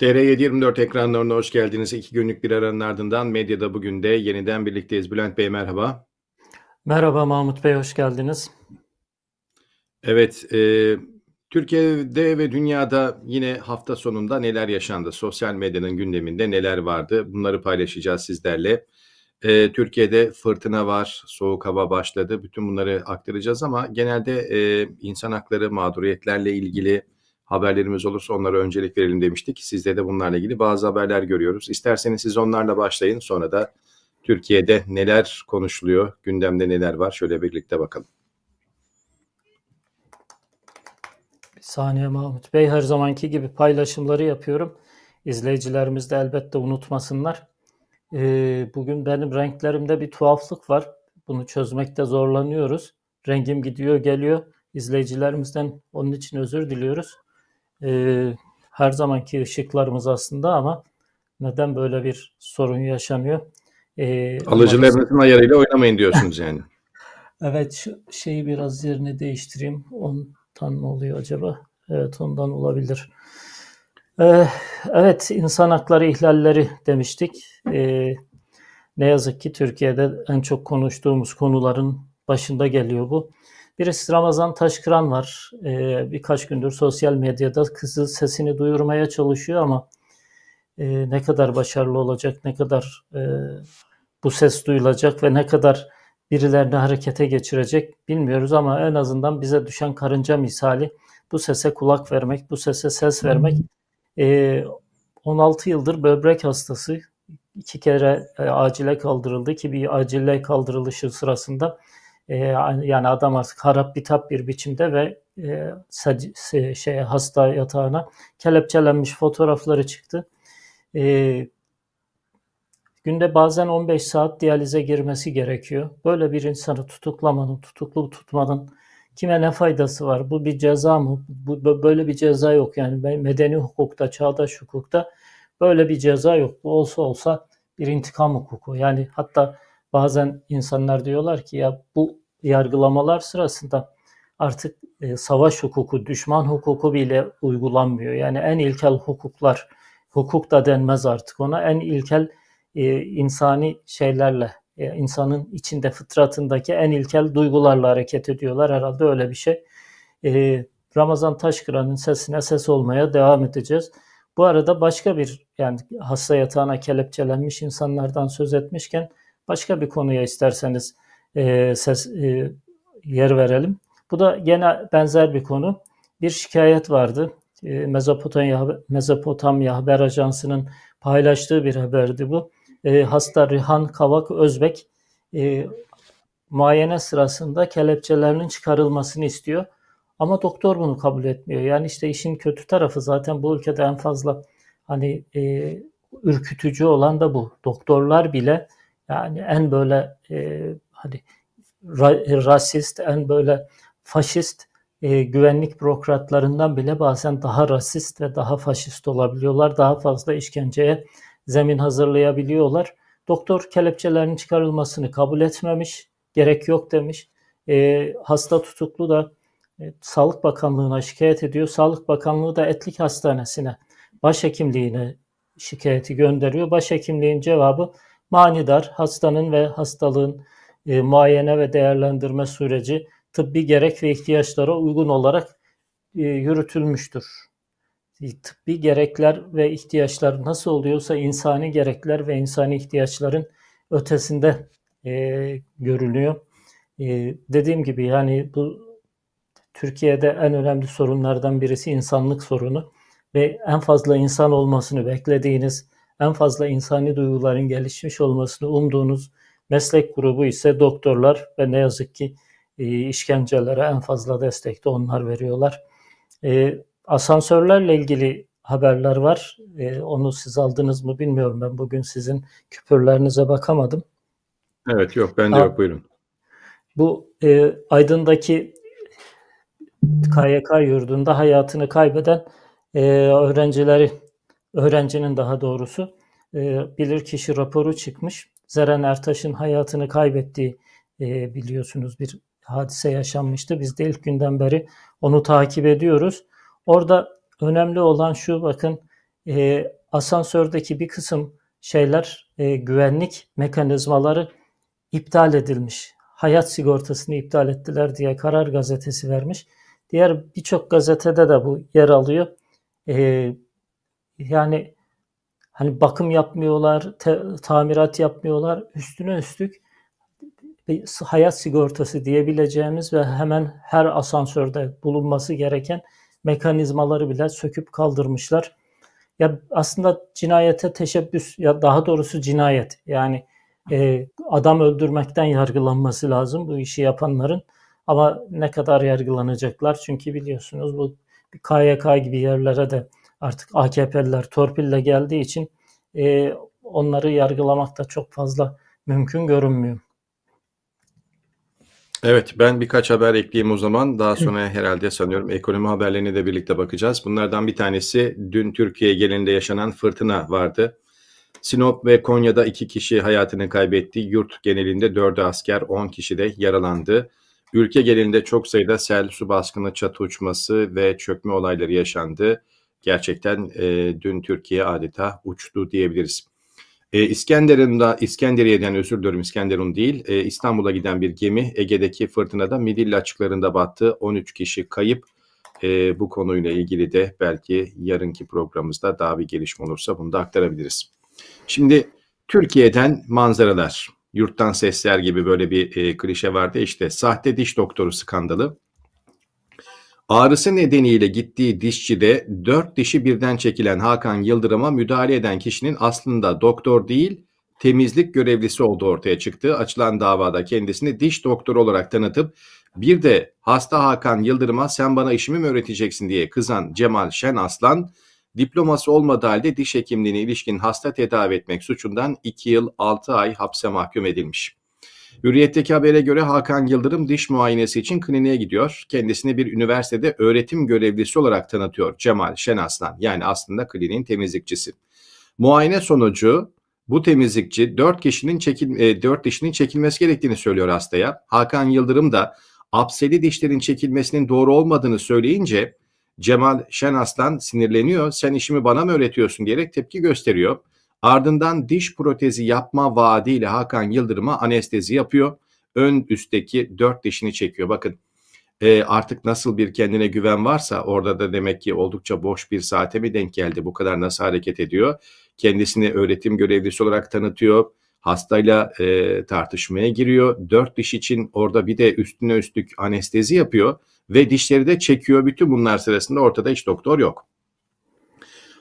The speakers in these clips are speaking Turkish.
TR724 ekranlarına hoş geldiniz. İki günlük bir aranın ardından medyada bugün de yeniden birlikteyiz. Bülent Bey merhaba. Merhaba Mahmut Bey hoş geldiniz. Evet, e, Türkiye'de ve dünyada yine hafta sonunda neler yaşandı? Sosyal medyanın gündeminde neler vardı? Bunları paylaşacağız sizlerle. E, Türkiye'de fırtına var, soğuk hava başladı. Bütün bunları aktaracağız ama genelde e, insan hakları mağduriyetlerle ilgili haberlerimiz olursa onlara öncelik verelim demiştik. Sizde de bunlarla ilgili bazı haberler görüyoruz. İsterseniz siz onlarla başlayın sonra da Türkiye'de neler konuşuluyor, gündemde neler var şöyle birlikte bakalım. Bir saniye Mahmut Bey her zamanki gibi paylaşımları yapıyorum. İzleyicilerimiz de elbette unutmasınlar. Ee, bugün benim renklerimde bir tuhaflık var. Bunu çözmekte zorlanıyoruz. Rengim gidiyor geliyor. İzleyicilerimizden onun için özür diliyoruz e, her zamanki ışıklarımız aslında ama neden böyle bir sorun yaşanıyor? E, ee, Alıcı Nebret'in ayarıyla oynamayın diyorsunuz yani. evet şu şeyi biraz yerine değiştireyim. Ondan mı oluyor acaba? Evet ondan olabilir. Ee, evet insan hakları ihlalleri demiştik. Ee, ne yazık ki Türkiye'de en çok konuştuğumuz konuların başında geliyor bu. Birisi Ramazan Taşkıran var. Ee, birkaç gündür sosyal medyada kızı sesini duyurmaya çalışıyor ama e, ne kadar başarılı olacak, ne kadar e, bu ses duyulacak ve ne kadar birilerini harekete geçirecek bilmiyoruz ama en azından bize düşen karınca misali bu sese kulak vermek, bu sese ses vermek. E, ee, 16 yıldır böbrek hastası iki kere e, acile kaldırıldı ki bir acile kaldırılışı sırasında ee, yani adam artık harap bitap bir biçimde ve e, şey hasta yatağına kelepçelenmiş fotoğrafları çıktı. E, günde bazen 15 saat dialize girmesi gerekiyor. Böyle bir insanı tutuklamanın, tutuklu tutmanın kime ne faydası var? Bu bir ceza mı? Bu, böyle bir ceza yok. Yani medeni hukukta, çağdaş hukukta böyle bir ceza yok. Bu olsa olsa bir intikam hukuku. Yani hatta bazen insanlar diyorlar ki ya bu yargılamalar sırasında artık e, savaş hukuku, düşman hukuku bile uygulanmıyor. Yani en ilkel hukuklar, hukuk da denmez artık ona. En ilkel e, insani şeylerle, e, insanın içinde, fıtratındaki en ilkel duygularla hareket ediyorlar. Herhalde öyle bir şey. E, Ramazan Taşkıran'ın sesine ses olmaya devam edeceğiz. Bu arada başka bir yani hasta yatağına kelepçelenmiş insanlardan söz etmişken başka bir konuya isterseniz e, ses, e, yer verelim. Bu da gene benzer bir konu. Bir şikayet vardı. E, Mezopotamya, Mezopotamya Haber Ajansı'nın paylaştığı bir haberdi bu. E, hasta Rihan Kavak Özbek e, muayene sırasında kelepçelerinin çıkarılmasını istiyor. Ama doktor bunu kabul etmiyor. Yani işte işin kötü tarafı zaten bu ülkede en fazla hani e, ürkütücü olan da bu. Doktorlar bile yani en böyle e, hadi ra, rasist, en böyle faşist e, güvenlik bürokratlarından bile bazen daha rasist ve daha faşist olabiliyorlar. Daha fazla işkenceye zemin hazırlayabiliyorlar. Doktor kelepçelerin çıkarılmasını kabul etmemiş, gerek yok demiş. E, hasta tutuklu da e, Sağlık Bakanlığı'na şikayet ediyor. Sağlık Bakanlığı da Etlik Hastanesi'ne başhekimliğine şikayeti gönderiyor. Başhekimliğin cevabı manidar hastanın ve hastalığın e, muayene ve değerlendirme süreci tıbbi gerek ve ihtiyaçlara uygun olarak e, yürütülmüştür. E, tıbbi gerekler ve ihtiyaçlar nasıl oluyorsa insani gerekler ve insani ihtiyaçların ötesinde e, görülüyor. E, dediğim gibi yani bu Türkiye'de en önemli sorunlardan birisi insanlık sorunu ve en fazla insan olmasını beklediğiniz en fazla insani duyguların gelişmiş olmasını umduğunuz meslek grubu ise doktorlar ve ne yazık ki e, işkencelere en fazla destek de onlar veriyorlar. E, asansörlerle ilgili haberler var. E, onu siz aldınız mı bilmiyorum ben bugün sizin küpürlerinize bakamadım. Evet yok bende yok buyurun. Bu e, Aydın'daki KYK yurdunda hayatını kaybeden e, öğrencileri öğrencinin daha doğrusu e, bilirkişi raporu çıkmış. Zeren Ertaş'ın hayatını kaybettiği e, biliyorsunuz bir hadise yaşanmıştı. Biz de ilk günden beri onu takip ediyoruz. Orada önemli olan şu bakın e, asansördeki bir kısım şeyler güvenlik mekanizmaları iptal edilmiş. Hayat sigortasını iptal ettiler diye Karar Gazetesi vermiş. Diğer birçok gazetede de bu yer alıyor. Ee, yani hani bakım yapmıyorlar, te, tamirat yapmıyorlar. Üstüne üstlük bir hayat sigortası diyebileceğimiz ve hemen her asansörde bulunması gereken mekanizmaları bile söküp kaldırmışlar. Ya aslında cinayete teşebbüs ya daha doğrusu cinayet yani e, adam öldürmekten yargılanması lazım bu işi yapanların ama ne kadar yargılanacaklar çünkü biliyorsunuz bu KYK gibi yerlere de artık AKP'liler torpille geldiği için e, onları yargılamak da çok fazla mümkün görünmüyor. Evet ben birkaç haber ekleyeyim o zaman. Daha sonra herhalde sanıyorum ekonomi haberlerini de birlikte bakacağız. Bunlardan bir tanesi dün Türkiye genelinde yaşanan fırtına vardı. Sinop ve Konya'da iki kişi hayatını kaybetti. Yurt genelinde dördü asker, on kişi de yaralandı. Ülke genelinde çok sayıda sel, su baskını, çatı uçması ve çökme olayları yaşandı gerçekten e, dün Türkiye adeta uçtu diyebiliriz. E, İskenderun'da İskenderiye'den özür diliyorum İskenderun değil e, İstanbul'a giden bir gemi Ege'deki fırtınada Midilli açıklarında battı. 13 kişi kayıp. E, bu konuyla ilgili de belki yarınki programımızda daha bir gelişme olursa bunu da aktarabiliriz. Şimdi Türkiye'den manzaralar, yurttan sesler gibi böyle bir e, klişe vardı işte sahte diş doktoru skandalı. Ağrısı nedeniyle gittiği dişçide dört dişi birden çekilen Hakan Yıldırım'a müdahale eden kişinin aslında doktor değil temizlik görevlisi olduğu ortaya çıktı. Açılan davada kendisini diş doktoru olarak tanıtıp bir de hasta Hakan Yıldırım'a sen bana işimi mi öğreteceksin diye kızan Cemal Şen Aslan diploması olmadığı halde diş hekimliğine ilişkin hasta tedavi etmek suçundan 2 yıl 6 ay hapse mahkum edilmiş. Hürriyetteki habere göre Hakan Yıldırım diş muayenesi için kliniğe gidiyor. Kendisini bir üniversitede öğretim görevlisi olarak tanıtıyor Cemal Şenaslan. Yani aslında kliniğin temizlikçisi. Muayene sonucu bu temizlikçi 4 kişinin çekil 4 e, dişinin çekilmesi gerektiğini söylüyor hastaya. Hakan Yıldırım da apseli dişlerin çekilmesinin doğru olmadığını söyleyince Cemal Şenaslan sinirleniyor. Sen işimi bana mı öğretiyorsun diyerek tepki gösteriyor. Ardından diş protezi yapma vaadiyle Hakan Yıldırım'a anestezi yapıyor. Ön üstteki dört dişini çekiyor. Bakın e, artık nasıl bir kendine güven varsa orada da demek ki oldukça boş bir saate mi denk geldi bu kadar nasıl hareket ediyor. Kendisini öğretim görevlisi olarak tanıtıyor. Hastayla e, tartışmaya giriyor. Dört diş için orada bir de üstüne üstlük anestezi yapıyor ve dişleri de çekiyor. Bütün bunlar sırasında ortada hiç doktor yok.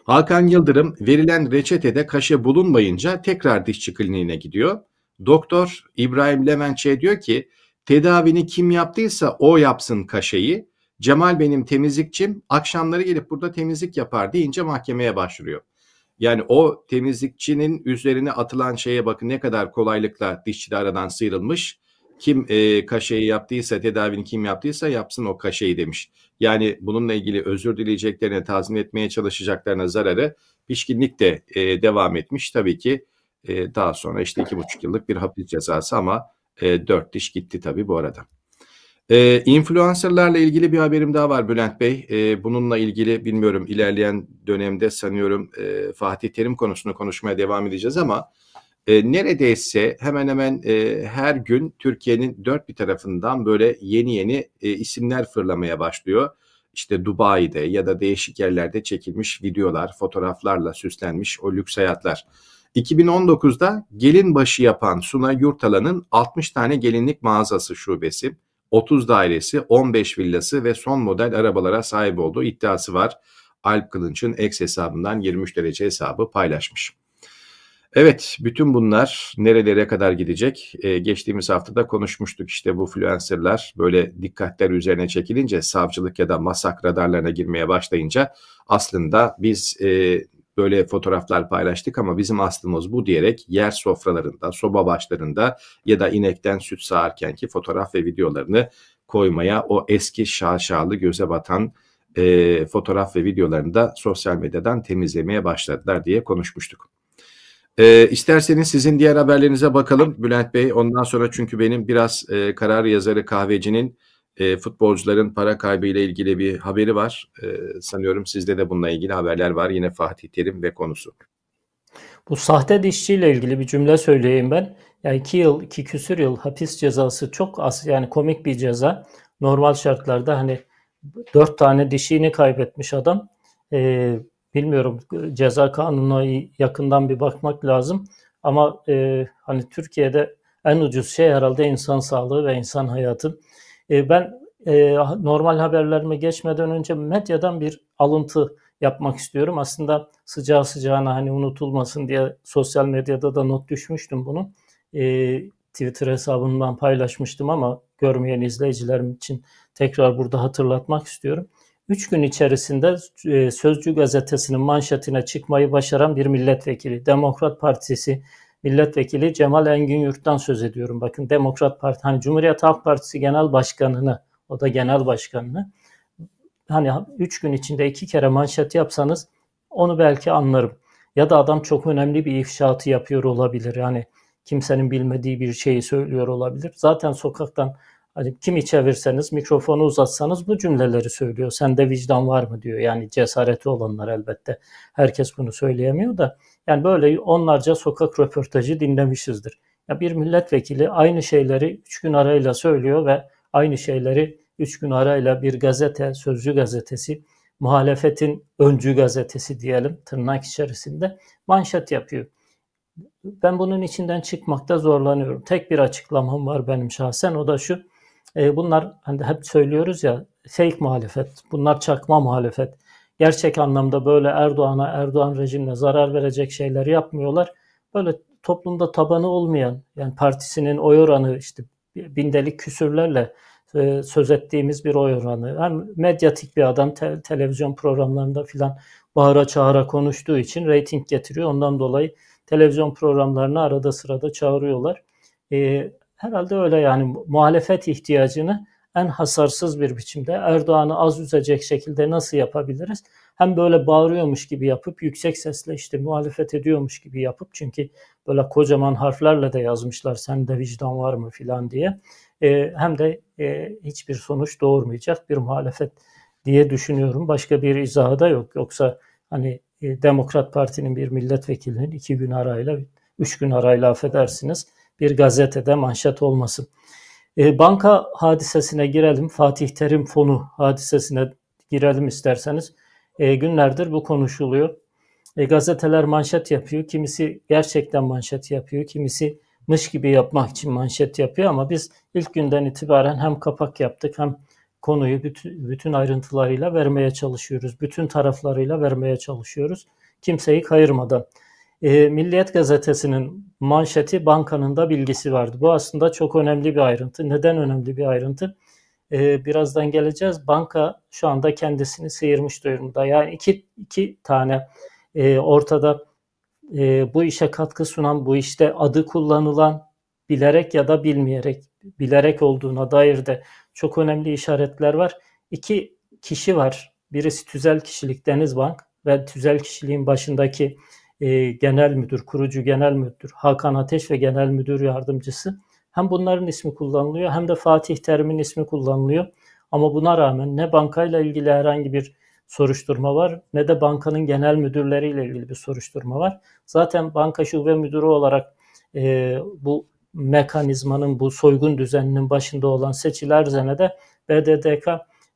Hakan Yıldırım verilen reçetede kaşe bulunmayınca tekrar dişçi kliniğine gidiyor. Doktor İbrahim Levenç'e şey diyor ki tedavini kim yaptıysa o yapsın kaşeyi. Cemal benim temizlikçim akşamları gelip burada temizlik yapar deyince mahkemeye başvuruyor. Yani o temizlikçinin üzerine atılan şeye bakın ne kadar kolaylıkla dişçide aradan sıyrılmış. Kim e, kaşeyi yaptıysa, tedavini kim yaptıysa yapsın o kaşeyi demiş. Yani bununla ilgili özür dileyeceklerine, tazmin etmeye çalışacaklarına zararı pişkinlik de e, devam etmiş. Tabii ki e, daha sonra işte iki buçuk yıllık bir hapis cezası ama e, dört diş gitti tabii bu arada. E, influencerlarla ilgili bir haberim daha var Bülent Bey. E, bununla ilgili bilmiyorum ilerleyen dönemde sanıyorum e, Fatih Terim konusunu konuşmaya devam edeceğiz ama e, neredeyse hemen hemen e, her gün Türkiye'nin dört bir tarafından böyle yeni yeni e, isimler fırlamaya başlıyor. İşte Dubai'de ya da değişik yerlerde çekilmiş videolar, fotoğraflarla süslenmiş o lüks hayatlar. 2019'da gelin başı yapan Suna Yurtalan'ın 60 tane gelinlik mağazası şubesi, 30 dairesi, 15 villası ve son model arabalara sahip olduğu iddiası var. Alp Kılınç'ın ex hesabından 23 derece hesabı paylaşmış. Evet, bütün bunlar nerelere kadar gidecek? Ee, geçtiğimiz haftada konuşmuştuk işte bu influencerlar böyle dikkatler üzerine çekilince savcılık ya da masak radarlarına girmeye başlayınca aslında biz e, böyle fotoğraflar paylaştık ama bizim aslımız bu diyerek yer sofralarında, soba başlarında ya da inekten süt sağarkenki fotoğraf ve videolarını koymaya o eski şaşalı göze batan e, fotoğraf ve videolarını da sosyal medyadan temizlemeye başladılar diye konuşmuştuk. E, isterseniz sizin diğer haberlerinize bakalım Bülent Bey. Ondan sonra çünkü benim biraz e, karar yazarı kahvecinin e, futbolcuların para kaybıyla ilgili bir haberi var. E, sanıyorum sizde de bununla ilgili haberler var. Yine Fatih Terim ve konusu. Bu sahte dişçiyle ilgili bir cümle söyleyeyim ben. Yani iki yıl, iki küsür yıl hapis cezası çok az yani komik bir ceza. Normal şartlarda hani dört tane dişini kaybetmiş adam e, bilmiyorum ceza kanununa yakından bir bakmak lazım. Ama e, hani Türkiye'de en ucuz şey herhalde insan sağlığı ve insan hayatı. E, ben e, normal haberlerime geçmeden önce medyadan bir alıntı yapmak istiyorum. Aslında sıcağı sıcağına hani unutulmasın diye sosyal medyada da not düşmüştüm bunu. E, Twitter hesabımdan paylaşmıştım ama görmeyen izleyicilerim için tekrar burada hatırlatmak istiyorum. 3 gün içerisinde e, Sözcü gazetesinin manşetine çıkmayı başaran bir milletvekili. Demokrat Partisi milletvekili Cemal Engin Yurt'tan söz ediyorum. Bakın Demokrat Parti, hani Cumhuriyet Halk Partisi Genel Başkanı'nı, o da Genel Başkanı'nı. Hani 3 gün içinde iki kere manşet yapsanız onu belki anlarım. Ya da adam çok önemli bir ifşaatı yapıyor olabilir. Yani kimsenin bilmediği bir şeyi söylüyor olabilir. Zaten sokaktan Hani kimi çevirseniz, mikrofonu uzatsanız bu cümleleri söylüyor. Sende vicdan var mı diyor. Yani cesareti olanlar elbette. Herkes bunu söyleyemiyor da. Yani böyle onlarca sokak röportajı dinlemişizdir. Ya bir milletvekili aynı şeyleri üç gün arayla söylüyor ve aynı şeyleri üç gün arayla bir gazete, sözcü gazetesi, muhalefetin öncü gazetesi diyelim tırnak içerisinde manşet yapıyor. Ben bunun içinden çıkmakta zorlanıyorum. Tek bir açıklamam var benim şahsen o da şu. E, bunlar hani hep söylüyoruz ya fake muhalefet, bunlar çakma muhalefet. Gerçek anlamda böyle Erdoğan'a, Erdoğan rejimine zarar verecek şeyler yapmıyorlar. Böyle toplumda tabanı olmayan yani partisinin oy oranı işte bindelik küsürlerle e, söz ettiğimiz bir oy oranı. Hem medyatik bir adam te- televizyon programlarında filan bağıra çağıra konuştuğu için reyting getiriyor. Ondan dolayı televizyon programlarına arada sırada çağırıyorlar. E, Herhalde öyle yani muhalefet ihtiyacını en hasarsız bir biçimde Erdoğan'ı az üzecek şekilde nasıl yapabiliriz? Hem böyle bağırıyormuş gibi yapıp yüksek sesle işte muhalefet ediyormuş gibi yapıp çünkü böyle kocaman harflerle de yazmışlar sen de vicdan var mı filan diye. E, hem de e, hiçbir sonuç doğurmayacak bir muhalefet diye düşünüyorum. Başka bir izahı da yok. Yoksa hani e, Demokrat Parti'nin bir milletvekilinin iki gün arayla, üç gün arayla affedersiniz bir gazetede manşet olmasın. E, banka hadisesine girelim. Fatih Terim Fonu hadisesine girelim isterseniz. E, günlerdir bu konuşuluyor. E, gazeteler manşet yapıyor. Kimisi gerçekten manşet yapıyor. Kimisi mış gibi yapmak için manşet yapıyor ama biz ilk günden itibaren hem kapak yaptık hem konuyu bütün, bütün ayrıntılarıyla vermeye çalışıyoruz. Bütün taraflarıyla vermeye çalışıyoruz. Kimseyi kayırmadan. E, Milliyet gazetesinin manşeti bankanın da bilgisi vardı. Bu aslında çok önemli bir ayrıntı. Neden önemli bir ayrıntı? E, birazdan geleceğiz. Banka şu anda kendisini sıyırmış durumda. Yani iki, iki tane e, ortada e, bu işe katkı sunan, bu işte adı kullanılan bilerek ya da bilmeyerek, bilerek olduğuna dair de çok önemli işaretler var. İki kişi var. Birisi tüzel kişilik Deniz Bank ve tüzel kişiliğin başındaki e, genel müdür, kurucu genel müdür Hakan Ateş ve genel müdür yardımcısı. Hem bunların ismi kullanılıyor hem de Fatih Terim'in ismi kullanılıyor. Ama buna rağmen ne bankayla ilgili herhangi bir soruşturma var ne de bankanın genel müdürleriyle ilgili bir soruşturma var. Zaten banka şube müdürü olarak e, bu mekanizmanın, bu soygun düzeninin başında olan Seçil Erzen'e de BDDK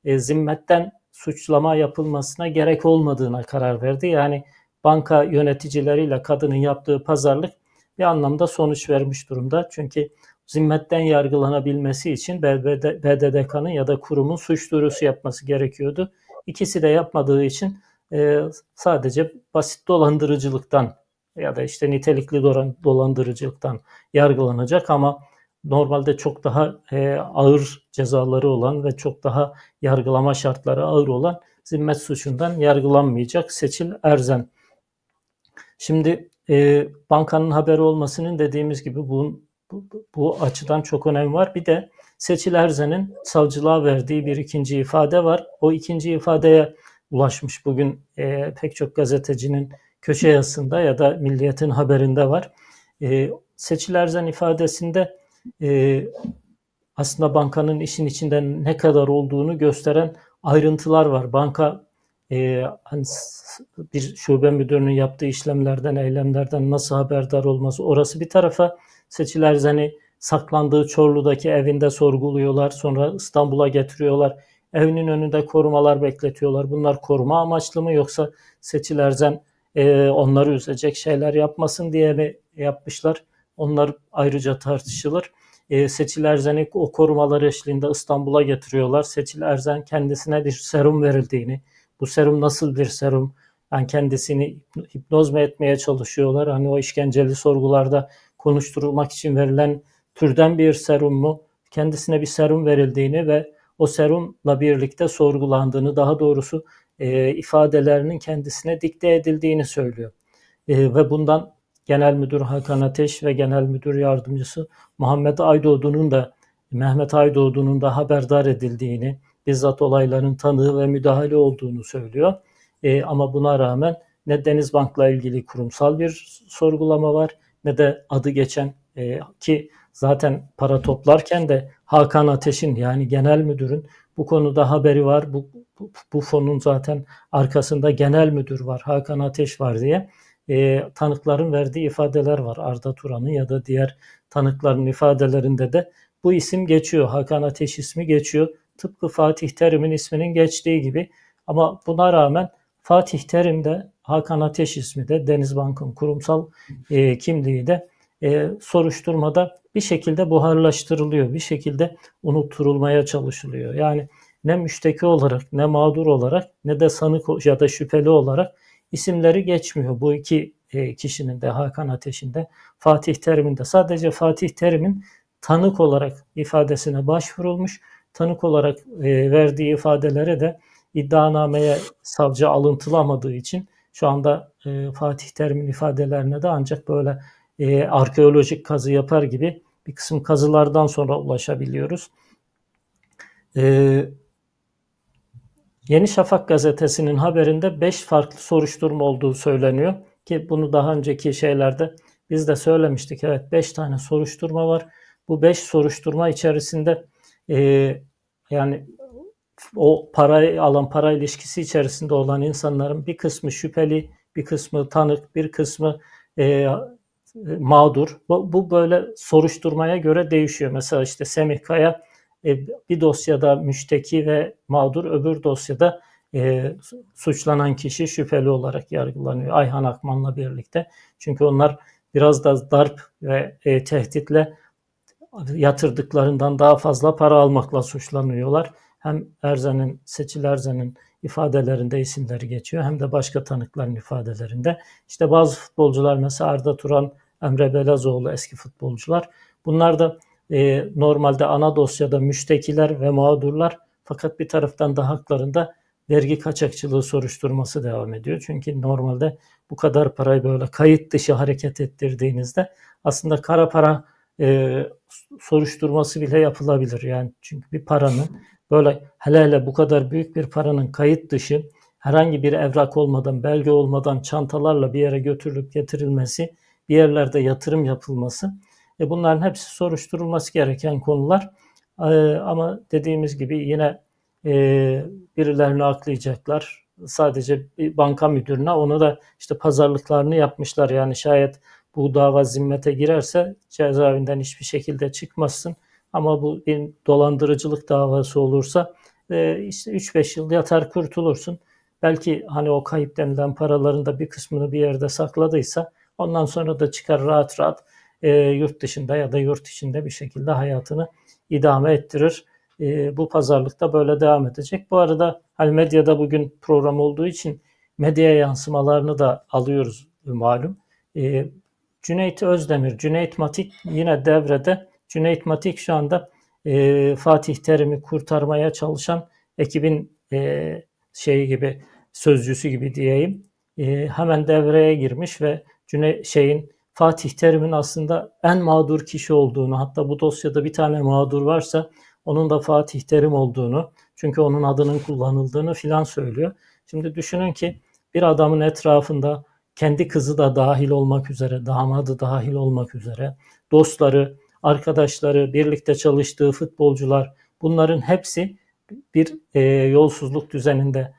e, zimmetten suçlama yapılmasına gerek olmadığına karar verdi. Yani banka yöneticileriyle kadının yaptığı pazarlık bir anlamda sonuç vermiş durumda. Çünkü zimmetten yargılanabilmesi için BDDK'nın ya da kurumun suç duyurusu yapması gerekiyordu. İkisi de yapmadığı için e, sadece basit dolandırıcılıktan ya da işte nitelikli dolandırıcılıktan yargılanacak ama normalde çok daha e, ağır cezaları olan ve çok daha yargılama şartları ağır olan zimmet suçundan yargılanmayacak Seçil Erzen. Şimdi e, bankanın haberi olmasının dediğimiz gibi bunun bu, bu açıdan çok önemli var. Bir de Seçil Erzen'in savcılığa verdiği bir ikinci ifade var. O ikinci ifadeye ulaşmış bugün e, pek çok gazetecinin köşe yazısında ya da Milliyet'in haberinde var. E, Seçil Erzen ifadesinde e, aslında bankanın işin içinde ne kadar olduğunu gösteren ayrıntılar var. Banka e, hani bir şube müdürünün yaptığı işlemlerden, eylemlerden nasıl haberdar olması orası bir tarafa seçiler hani saklandığı Çorlu'daki evinde sorguluyorlar. Sonra İstanbul'a getiriyorlar. Evinin önünde korumalar bekletiyorlar. Bunlar koruma amaçlı mı yoksa Seçil e, onları üzecek şeyler yapmasın diye mi yapmışlar? Onlar ayrıca tartışılır. E, Seçil Erzen'i o korumalar eşliğinde İstanbul'a getiriyorlar. Seçil Erzen kendisine bir serum verildiğini, bu serum nasıl bir serum? Yani kendisini hipnoz mu etmeye çalışıyorlar? Hani o işkenceli sorgularda konuşturulmak için verilen türden bir serum mu? Kendisine bir serum verildiğini ve o serumla birlikte sorgulandığını, daha doğrusu e, ifadelerinin kendisine dikte edildiğini söylüyor. E, ve bundan Genel Müdür Hakan Ateş ve Genel Müdür Yardımcısı Muhammed Aydoğdu'nun da Mehmet Aydoğdu'nun da haberdar edildiğini, bizzat olayların tanığı ve müdahale olduğunu söylüyor. E, ama buna rağmen ne deniz bankla ilgili kurumsal bir sorgulama var ne de adı geçen e, ki zaten para toplarken de Hakan Ateş'in yani genel müdürün bu konuda haberi var. Bu, bu, bu fonun zaten arkasında genel müdür var, Hakan Ateş var diye e, tanıkların verdiği ifadeler var. Arda Turan'ın ya da diğer tanıkların ifadelerinde de bu isim geçiyor. Hakan Ateş ismi geçiyor tıpkı Fatih Terim'in isminin geçtiği gibi ama buna rağmen Fatih Terim de Hakan Ateş ismi de Deniz Denizbank'ın kurumsal e, kimliği de e, soruşturmada bir şekilde buharlaştırılıyor, bir şekilde unutturulmaya çalışılıyor. Yani ne müşteki olarak, ne mağdur olarak, ne de sanık ya da şüpheli olarak isimleri geçmiyor. Bu iki e, kişinin de Hakan Ateş'in de Fatih Terim'in de sadece Fatih Terim'in tanık olarak ifadesine başvurulmuş tanık olarak e, verdiği ifadelere de iddianameye savcı alıntılamadığı için şu anda e, Fatih Terim'in ifadelerine de ancak böyle e, arkeolojik kazı yapar gibi bir kısım kazılardan sonra ulaşabiliyoruz. Yeni Şafak gazetesinin haberinde 5 farklı soruşturma olduğu söyleniyor ki bunu daha önceki şeylerde biz de söylemiştik. Evet 5 tane soruşturma var. Bu 5 soruşturma içerisinde e, yani o parayı alan para ilişkisi içerisinde olan insanların bir kısmı şüpheli, bir kısmı tanık, bir kısmı e, mağdur. Bu, bu böyle soruşturmaya göre değişiyor. Mesela işte Semih Kaya e, bir dosyada müşteki ve mağdur, öbür dosyada e, suçlanan kişi şüpheli olarak yargılanıyor. Ayhan Akman'la birlikte. Çünkü onlar biraz da darp ve e, tehditle yatırdıklarından daha fazla para almakla suçlanıyorlar. Hem Erzen'in, Seçil Erzen'in ifadelerinde isimleri geçiyor hem de başka tanıkların ifadelerinde. İşte bazı futbolcular mesela Arda Turan, Emre Belazoğlu eski futbolcular. Bunlar da e, normalde ana dosyada müştekiler ve mağdurlar fakat bir taraftan da haklarında vergi kaçakçılığı soruşturması devam ediyor. Çünkü normalde bu kadar parayı böyle kayıt dışı hareket ettirdiğinizde aslında kara para e, soruşturması bile yapılabilir. Yani çünkü bir paranın böyle hele hele bu kadar büyük bir paranın kayıt dışı herhangi bir evrak olmadan, belge olmadan çantalarla bir yere götürülüp getirilmesi, bir yerlerde yatırım yapılması e bunların hepsi soruşturulması gereken konular. E, ama dediğimiz gibi yine e, birilerini aklayacaklar. Sadece bir banka müdürüne onu da işte pazarlıklarını yapmışlar. Yani şayet bu dava zimmete girerse cezaevinden hiçbir şekilde çıkmazsın. Ama bu bir dolandırıcılık davası olursa e, işte 3-5 yıl yatar kurtulursun. Belki hani o kayıp denilen paraların da bir kısmını bir yerde sakladıysa ondan sonra da çıkar rahat rahat e, yurt dışında ya da yurt içinde bir şekilde hayatını idame ettirir. E, bu pazarlıkta böyle devam edecek. Bu arada hani medyada bugün program olduğu için medya yansımalarını da alıyoruz malum. E, Cüneyt Özdemir, Cüneyt Matik yine devrede. Cüneyt Matik şu anda e, Fatih Terim'i kurtarmaya çalışan ekibin e, şeyi gibi sözcüsü gibi diyeyim. E, hemen devreye girmiş ve Cüne şeyin Fatih Terim'in aslında en mağdur kişi olduğunu, hatta bu dosyada bir tane mağdur varsa onun da Fatih Terim olduğunu, çünkü onun adının kullanıldığını filan söylüyor. Şimdi düşünün ki bir adamın etrafında kendi kızı da dahil olmak üzere, damadı dahil olmak üzere, dostları, arkadaşları, birlikte çalıştığı futbolcular bunların hepsi bir e, yolsuzluk düzeninde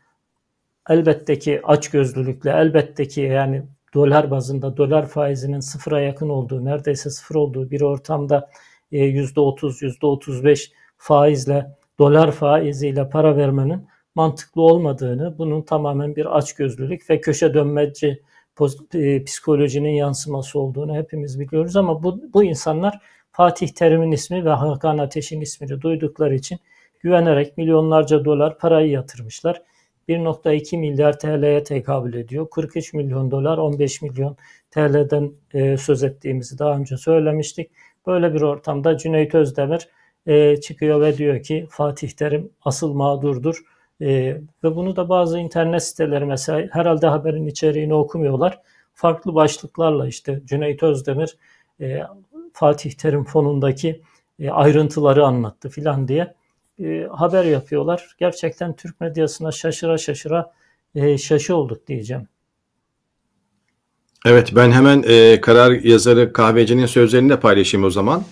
elbette ki açgözlülükle, elbette ki yani dolar bazında dolar faizinin sıfıra yakın olduğu, neredeyse sıfır olduğu bir ortamda e, %30, %35 faizle, dolar faiziyle para vermenin mantıklı olmadığını, bunun tamamen bir açgözlülük ve köşe dönmeci e, psikolojinin yansıması olduğunu hepimiz biliyoruz ama bu, bu insanlar Fatih Terim'in ismi ve Hakan Ateş'in ismini duydukları için güvenerek milyonlarca dolar parayı yatırmışlar. 1.2 milyar TL'ye tekabül ediyor. 43 milyon dolar 15 milyon TL'den e, söz ettiğimizi daha önce söylemiştik. Böyle bir ortamda Cüneyt Özdemir e, çıkıyor ve diyor ki Fatih Terim asıl mağdurdur. E, ve bunu da bazı internet siteleri mesela herhalde haberin içeriğini okumuyorlar. Farklı başlıklarla işte Cüneyt Özdemir e, Fatih Terim fonundaki e, ayrıntıları anlattı filan diye e, haber yapıyorlar. Gerçekten Türk medyasına şaşıra şaşıra e, şaşı olduk diyeceğim. Evet ben hemen e, karar yazarı kahvecinin sözlerini de paylaşayım o zaman.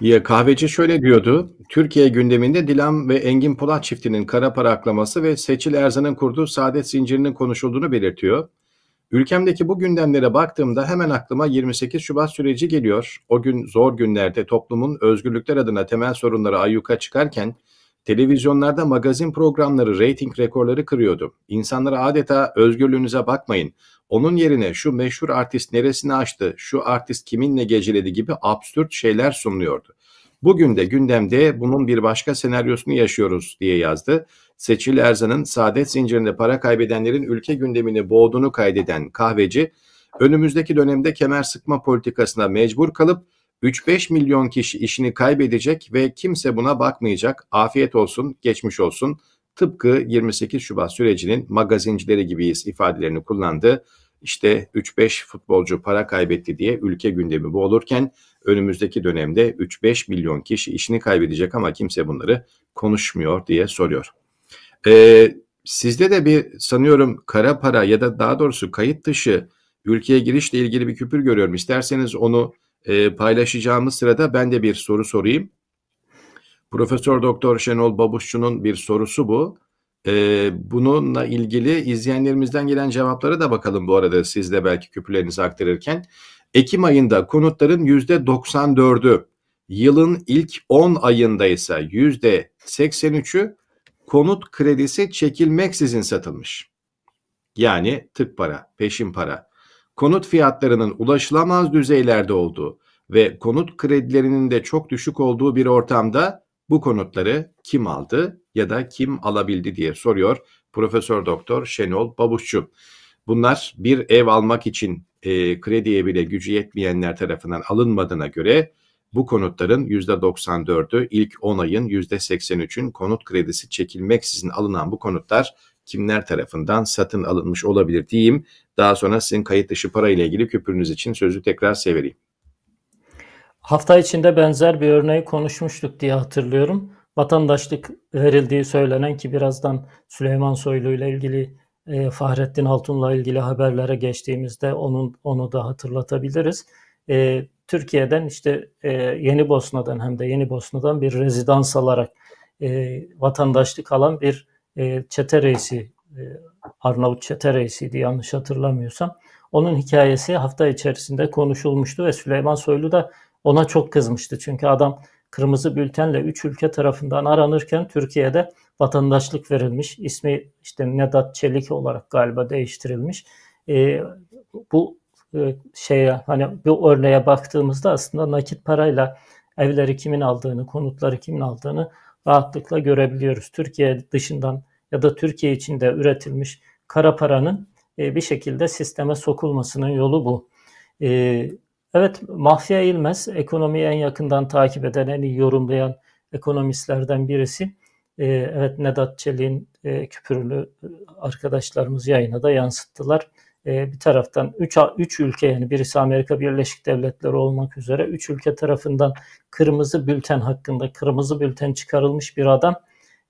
Ya kahveci şöyle diyordu. Türkiye gündeminde Dilan ve Engin Polat çiftinin kara para aklaması ve Seçil Erzan'ın kurduğu saadet zincirinin konuşulduğunu belirtiyor. Ülkemdeki bu gündemlere baktığımda hemen aklıma 28 Şubat süreci geliyor. O gün zor günlerde toplumun özgürlükler adına temel sorunları ayyuka çıkarken Televizyonlarda magazin programları reyting rekorları kırıyordu. İnsanlara adeta özgürlüğünüze bakmayın. Onun yerine şu meşhur artist neresini açtı, şu artist kiminle geceledi gibi absürt şeyler sunuyordu. Bugün de gündemde bunun bir başka senaryosunu yaşıyoruz diye yazdı. Seçil Erzan'ın saadet zincirinde para kaybedenlerin ülke gündemini boğduğunu kaydeden kahveci, önümüzdeki dönemde kemer sıkma politikasına mecbur kalıp 3-5 milyon kişi işini kaybedecek ve kimse buna bakmayacak. Afiyet olsun, geçmiş olsun. Tıpkı 28 Şubat sürecinin magazincileri gibiyiz ifadelerini kullandı. İşte 3-5 futbolcu para kaybetti diye ülke gündemi bu olurken önümüzdeki dönemde 3-5 milyon kişi işini kaybedecek ama kimse bunları konuşmuyor diye soruyor. Ee, sizde de bir sanıyorum kara para ya da daha doğrusu kayıt dışı ülkeye girişle ilgili bir küpür görüyorum. İsterseniz onu e, paylaşacağımız sırada ben de bir soru sorayım. Profesör Doktor Şenol Babuşçu'nun bir sorusu bu. E, bununla ilgili izleyenlerimizden gelen cevaplara da bakalım bu arada siz de belki küpülerinizi aktarırken. Ekim ayında konutların %94'ü, yılın ilk 10 ayında ise %83'ü konut kredisi çekilmeksizin satılmış. Yani tık para, peşin para konut fiyatlarının ulaşılamaz düzeylerde olduğu ve konut kredilerinin de çok düşük olduğu bir ortamda bu konutları kim aldı ya da kim alabildi diye soruyor Profesör Doktor Şenol Babuşçu. Bunlar bir ev almak için e, krediye bile gücü yetmeyenler tarafından alınmadığına göre bu konutların %94'ü ilk 10 ayın %83'ün konut kredisi çekilmeksizin alınan bu konutlar kimler tarafından satın alınmış olabilir diyeyim daha sonra sizin kayıt dışı para ile ilgili küpürünüz için sözü tekrar severeyim. Hafta içinde benzer bir örneği konuşmuştuk diye hatırlıyorum. Vatandaşlık verildiği söylenen ki birazdan Süleyman Soylu ile ilgili e, Fahrettin Altun'la ilgili haberlere geçtiğimizde onun onu da hatırlatabiliriz. E, Türkiye'den işte e, Yeni Bosna'dan hem de Yeni Bosna'dan bir rezidans alarak vatandaşlık alan bir e, çete reisi Arnavut Çete reisiydi yanlış hatırlamıyorsam. Onun hikayesi hafta içerisinde konuşulmuştu ve Süleyman Soylu da ona çok kızmıştı. Çünkü adam kırmızı bültenle 3 ülke tarafından aranırken Türkiye'de vatandaşlık verilmiş. İsmi işte Nedat Çelik olarak galiba değiştirilmiş. E, bu e, şeye hani bu örneğe baktığımızda aslında nakit parayla evleri kimin aldığını, konutları kimin aldığını rahatlıkla görebiliyoruz. Türkiye dışından ya da Türkiye içinde üretilmiş kara paranın e, bir şekilde sisteme sokulmasının yolu bu. E, evet Mahfiye İlmez ekonomiyi en yakından takip eden, en iyi yorumlayan ekonomistlerden birisi. E, evet Nedat Çelik'in e, küpürünü arkadaşlarımız yayına da yansıttılar. bir taraftan 3 ülke yani birisi Amerika Birleşik Devletleri olmak üzere 3 ülke tarafından kırmızı bülten hakkında kırmızı bülten çıkarılmış bir adam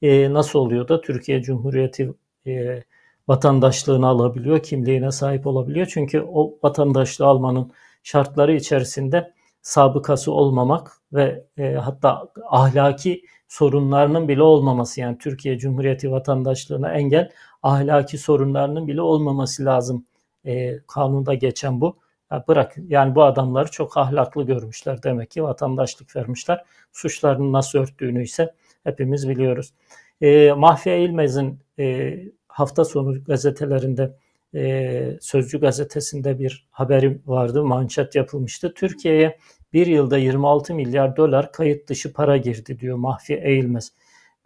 e, nasıl oluyor da Türkiye Cumhuriyeti e, vatandaşlığını alabiliyor, kimliğine sahip olabiliyor. Çünkü o vatandaşlığı almanın şartları içerisinde sabıkası olmamak ve e, hatta ahlaki sorunlarının bile olmaması yani Türkiye Cumhuriyeti vatandaşlığına engel ahlaki sorunlarının bile olmaması lazım. E, kanunda geçen bu. Ya bırak yani bu adamları çok ahlaklı görmüşler demek ki vatandaşlık vermişler. Suçlarını nasıl örttüğünü ise hepimiz biliyoruz. E, Mahfiye İlmez'in e, hafta sonu gazetelerinde e, Sözcü gazetesinde bir haberi vardı, manşet yapılmıştı. Türkiye'ye bir yılda 26 milyar dolar kayıt dışı para girdi diyor Mahfi Eğilmez.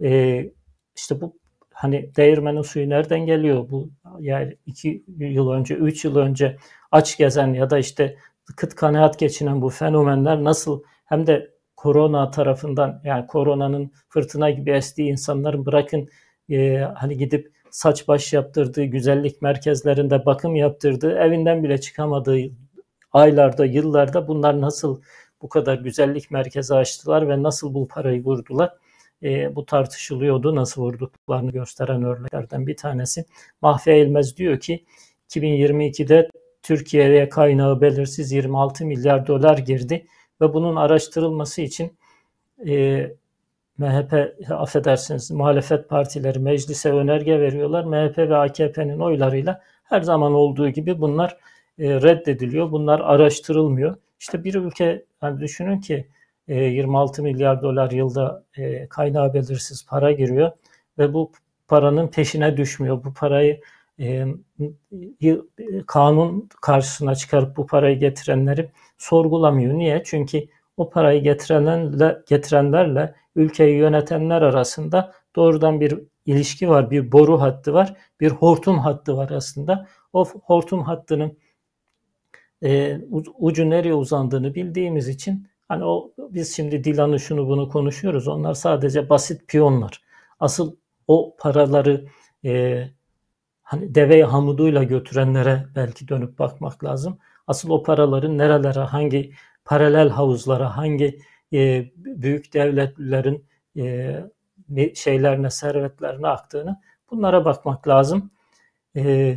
E, işte bu hani değirmenin suyu nereden geliyor? Bu yani iki yıl önce, üç yıl önce aç gezen ya da işte kıt kanaat geçinen bu fenomenler nasıl hem de korona tarafından yani koronanın fırtına gibi estiği insanların bırakın e, hani gidip saç baş yaptırdığı, güzellik merkezlerinde bakım yaptırdığı, evinden bile çıkamadığı aylarda, yıllarda bunlar nasıl bu kadar güzellik merkezi açtılar ve nasıl bu parayı vurdular? E, bu tartışılıyordu. Nasıl vurduklarını gösteren örneklerden bir tanesi. Mahfi Eğilmez diyor ki 2022'de Türkiye'ye kaynağı belirsiz 26 milyar dolar girdi ve bunun araştırılması için e, MHP, affedersiniz muhalefet partileri meclise önerge veriyorlar. MHP ve AKP'nin oylarıyla her zaman olduğu gibi bunlar e, reddediliyor. Bunlar araştırılmıyor. İşte bir ülke yani düşünün ki e, 26 milyar dolar yılda e, kaynağı belirsiz para giriyor ve bu paranın peşine düşmüyor. Bu parayı e, kanun karşısına çıkarıp bu parayı getirenleri sorgulamıyor. Niye? Çünkü o parayı getirenlerle, getirenlerle ülkeyi yönetenler arasında doğrudan bir ilişki var, bir boru hattı var, bir hortum hattı var aslında. O hortum hattının e, ucu nereye uzandığını bildiğimiz için hani o biz şimdi Dilan'ı şunu bunu konuşuyoruz. Onlar sadece basit piyonlar. Asıl o paraları e, hani deveyi hamuduyla götürenlere belki dönüp bakmak lazım. Asıl o paraların nerelere, hangi paralel havuzlara, hangi e, büyük devletlerin e, şeylerine, servetlerine aktığını bunlara bakmak lazım. E,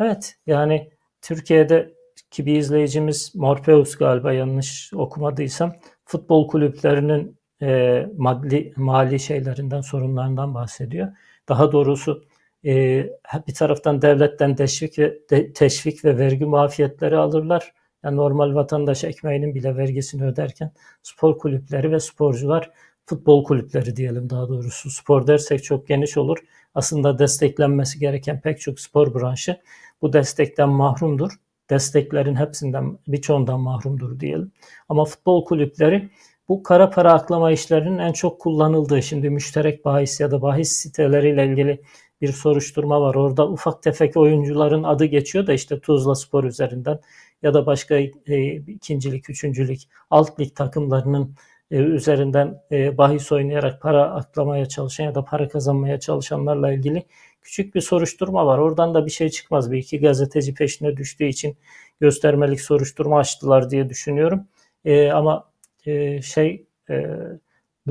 evet yani Türkiye'de ki bir izleyicimiz Morpheus galiba yanlış okumadıysam futbol kulüplerinin e, maddi, mali şeylerinden sorunlarından bahsediyor. Daha doğrusu e, bir taraftan devletten teşvik ve de, teşvik ve vergi muafiyetleri alırlar. Yani normal vatandaş ekmeğinin bile vergisini öderken spor kulüpleri ve sporcular futbol kulüpleri diyelim daha doğrusu spor dersek çok geniş olur. Aslında desteklenmesi gereken pek çok spor branşı bu destekten mahrumdur. Desteklerin hepsinden birçoğundan mahrumdur diyelim. Ama futbol kulüpleri bu kara para aklama işlerinin en çok kullanıldığı şimdi müşterek bahis ya da bahis siteleriyle ilgili bir soruşturma var. Orada ufak tefek oyuncuların adı geçiyor da işte Tuzla Spor üzerinden ya da başka e, ikincilik, üçüncülük, alt lig takımlarının e, üzerinden e, bahis oynayarak para aklamaya çalışan ya da para kazanmaya çalışanlarla ilgili küçük bir soruşturma var. Oradan da bir şey çıkmaz. Bir iki gazeteci peşine düştüğü için göstermelik soruşturma açtılar diye düşünüyorum. E, ama e, şey e,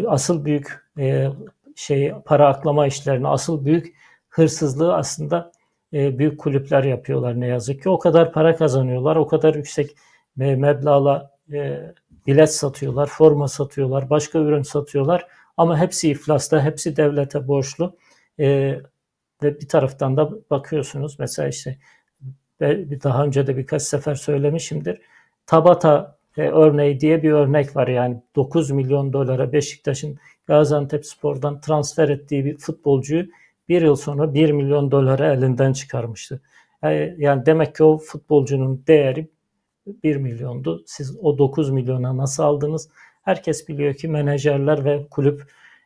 asıl büyük e, şey para aklama işlerini asıl büyük hırsızlığı aslında e, büyük kulüpler yapıyorlar ne yazık ki. O kadar para kazanıyorlar, o kadar yüksek e, meblağla e, bilet satıyorlar, forma satıyorlar, başka ürün satıyorlar. Ama hepsi iflasta, hepsi devlete borçlu. ve bir taraftan da bakıyorsunuz mesela işte daha önce de birkaç sefer söylemişimdir. Tabata örneği diye bir örnek var yani 9 milyon dolara Beşiktaş'ın Gaziantep Spor'dan transfer ettiği bir futbolcuyu bir yıl sonra 1 milyon doları elinden çıkarmıştı. E, yani demek ki o futbolcunun değeri 1 milyondu. Siz o 9 milyona nasıl aldınız? Herkes biliyor ki menajerler ve kulüp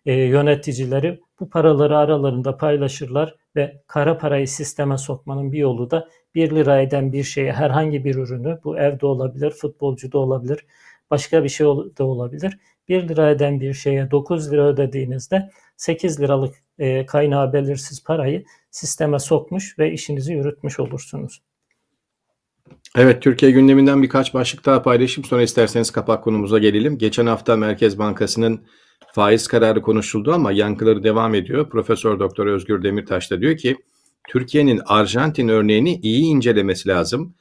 e, yöneticileri bu paraları aralarında paylaşırlar ve kara parayı sisteme sokmanın bir yolu da 1 lira eden bir şeye herhangi bir ürünü bu evde olabilir, futbolcu da olabilir, başka bir şey de olabilir. 1 lira eden bir şeye 9 lira ödediğinizde 8 liralık e, kaynağı belirsiz parayı sisteme sokmuş ve işinizi yürütmüş olursunuz. Evet Türkiye gündeminden birkaç başlık daha paylaşayım sonra isterseniz kapak konumuza gelelim. Geçen hafta Merkez Bankası'nın faiz kararı konuşuldu ama yankıları devam ediyor. Profesör Doktor Özgür Demirtaş da diyor ki Türkiye'nin Arjantin örneğini iyi incelemesi lazım.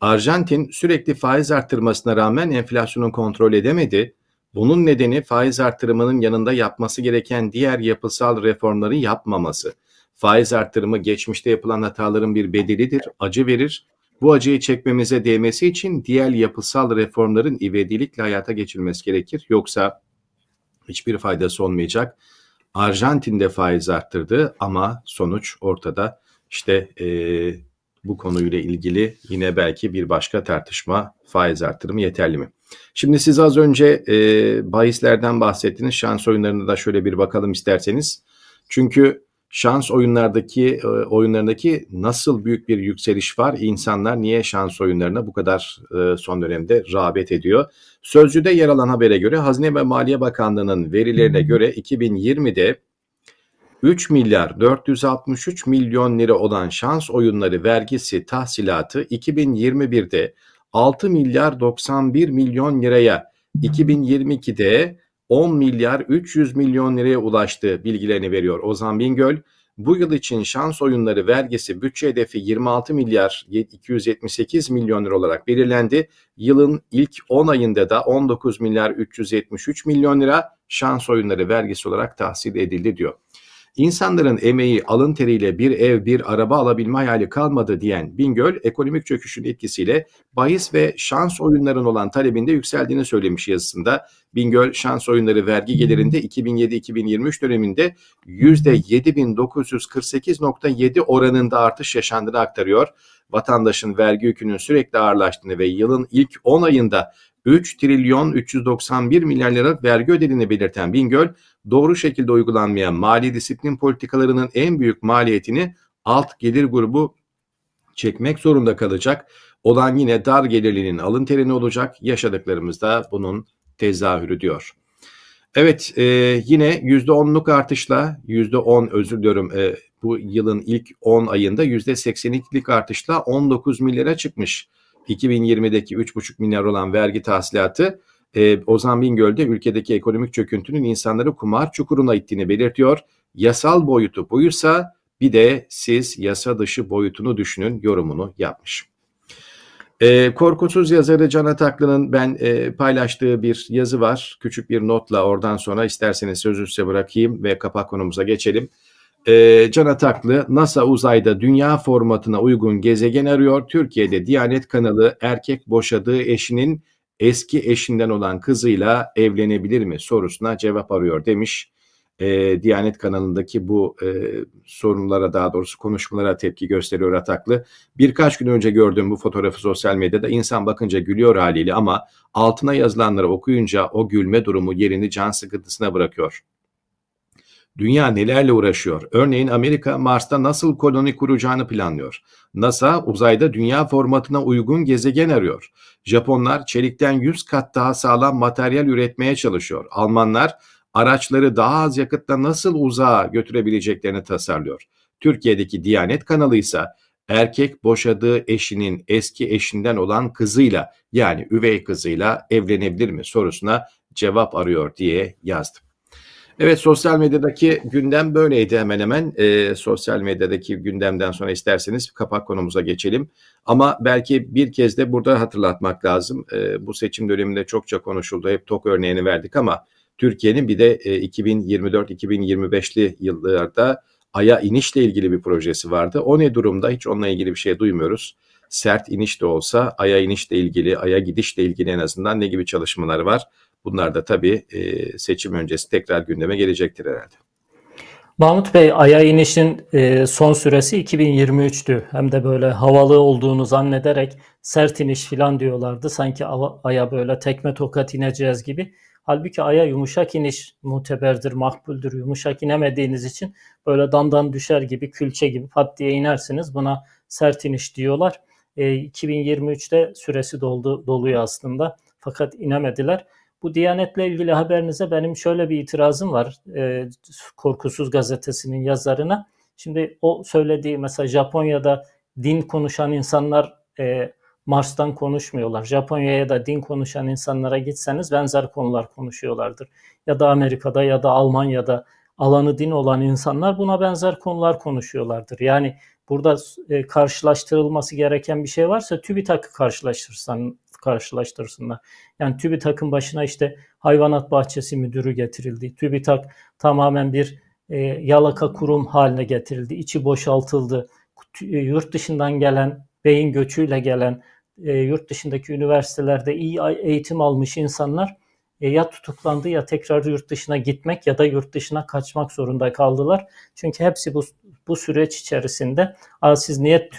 Arjantin sürekli faiz arttırmasına rağmen enflasyonu kontrol edemedi. Bunun nedeni faiz artırımının yanında yapması gereken diğer yapısal reformları yapmaması. Faiz artırımı geçmişte yapılan hataların bir bedelidir, acı verir. Bu acıyı çekmemize değmesi için diğer yapısal reformların ivedilikle hayata geçirilmesi gerekir. Yoksa hiçbir faydası olmayacak. Arjantin'de faiz arttırdı ama sonuç ortada. İşte e, bu konuyla ilgili yine belki bir başka tartışma faiz artırımı yeterli mi? Şimdi siz az önce e, bahislerden bahsettiniz. Şans oyunlarına da şöyle bir bakalım isterseniz. Çünkü şans oyunlardaki e, oyunlarındaki nasıl büyük bir yükseliş var? İnsanlar niye şans oyunlarına bu kadar e, son dönemde rağbet ediyor? Sözcü'de yer alan habere göre Hazine ve Maliye Bakanlığı'nın verilerine göre 2020'de 3 milyar 463 milyon lira olan şans oyunları vergisi tahsilatı 2021'de 6 milyar 91 milyon liraya, 2022'de 10 milyar 300 milyon liraya ulaştığı bilgilerini veriyor Ozan Bingöl. Bu yıl için şans oyunları vergisi bütçe hedefi 26 milyar 278 milyon lira olarak belirlendi. Yılın ilk 10 ayında da 19 milyar 373 milyon lira şans oyunları vergisi olarak tahsil edildi diyor. İnsanların emeği alın teriyle bir ev bir araba alabilme hayali kalmadı diyen Bingöl ekonomik çöküşün etkisiyle bahis ve şans oyunların olan talebinde yükseldiğini söylemiş yazısında. Bingöl şans oyunları vergi gelirinde 2007-2023 döneminde %7948.7 oranında artış yaşandığını aktarıyor vatandaşın vergi yükünün sürekli ağırlaştığını ve yılın ilk 10 ayında 3 trilyon 391 milyar lira vergi ödediğini belirten Bingöl, doğru şekilde uygulanmayan mali disiplin politikalarının en büyük maliyetini alt gelir grubu çekmek zorunda kalacak. Olan yine dar gelirlinin alın terini olacak. Yaşadıklarımız da bunun tezahürü diyor. Evet e, yine %10'luk artışla %10 özür diliyorum e, bu yılın ilk 10 ayında %82'lik artışla 19 milyara çıkmış. 2020'deki 3,5 milyar olan vergi tahsilatı e, Ozan Bingöl'de ülkedeki ekonomik çöküntünün insanları kumar çukuruna ittiğini belirtiyor. Yasal boyutu buysa bir de siz yasa dışı boyutunu düşünün yorumunu yapmış. E, Korkusuz yazarı Can Ataklı'nın ben e, paylaştığı bir yazı var. Küçük bir notla oradan sonra isterseniz sözü size bırakayım ve kapak konumuza geçelim. E, Can Ataklı, NASA uzayda dünya formatına uygun gezegen arıyor. Türkiye'de Diyanet kanalı erkek boşadığı eşinin eski eşinden olan kızıyla evlenebilir mi sorusuna cevap arıyor demiş. E, Diyanet kanalındaki bu e, sorunlara daha doğrusu konuşmalara tepki gösteriyor Ataklı. Birkaç gün önce gördüğüm bu fotoğrafı sosyal medyada insan bakınca gülüyor haliyle ama altına yazılanları okuyunca o gülme durumu yerini can sıkıntısına bırakıyor. Dünya nelerle uğraşıyor? Örneğin Amerika Mars'ta nasıl koloni kuracağını planlıyor. NASA uzayda dünya formatına uygun gezegen arıyor. Japonlar çelikten 100 kat daha sağlam materyal üretmeye çalışıyor. Almanlar araçları daha az yakıtla nasıl uzağa götürebileceklerini tasarlıyor. Türkiye'deki Diyanet kanalı ise erkek boşadığı eşinin eski eşinden olan kızıyla yani üvey kızıyla evlenebilir mi sorusuna cevap arıyor diye yazdım. Evet sosyal medyadaki gündem böyleydi hemen hemen. E, sosyal medyadaki gündemden sonra isterseniz kapak konumuza geçelim. Ama belki bir kez de burada hatırlatmak lazım. E, bu seçim döneminde çokça konuşuldu. Hep TOK örneğini verdik ama Türkiye'nin bir de e, 2024-2025'li yıllarda Ay'a inişle ilgili bir projesi vardı. O ne durumda? Hiç onunla ilgili bir şey duymuyoruz. Sert iniş de olsa Ay'a inişle ilgili, Ay'a gidişle ilgili en azından ne gibi çalışmalar var? Bunlar da tabii e, seçim öncesi tekrar gündeme gelecektir herhalde. Mahmut Bey, Ay'a inişin e, son süresi 2023'tü. Hem de böyle havalı olduğunu zannederek sert iniş falan diyorlardı. Sanki Ay'a böyle tekme tokat ineceğiz gibi. Halbuki Ay'a yumuşak iniş muteberdir, makbuldür. Yumuşak inemediğiniz için böyle damdan düşer gibi, külçe gibi pat diye inersiniz. Buna sert iniş diyorlar. 2023'te e, süresi doldu, doluyor aslında. Fakat inemediler. Bu Diyanet'le ilgili haberinize benim şöyle bir itirazım var e, Korkusuz gazetesinin yazarına. Şimdi o söylediği mesela Japonya'da din konuşan insanlar e, Mars'tan konuşmuyorlar. Japonya'ya da din konuşan insanlara gitseniz benzer konular konuşuyorlardır. Ya da Amerika'da ya da Almanya'da alanı din olan insanlar buna benzer konular konuşuyorlardır. Yani burada e, karşılaştırılması gereken bir şey varsa TÜBİTAK'ı karşılaştırsan karşılaştırsınlar. Yani TÜBİTAK'ın başına işte hayvanat bahçesi müdürü getirildi. TÜBİTAK tamamen bir e, yalaka kurum haline getirildi. İçi boşaltıldı. E, yurt dışından gelen, beyin göçüyle gelen, e, yurt dışındaki üniversitelerde iyi eğitim almış insanlar e, ya tutuklandı ya tekrar yurt dışına gitmek ya da yurt dışına kaçmak zorunda kaldılar. Çünkü hepsi bu, bu süreç içerisinde Aa, siz niye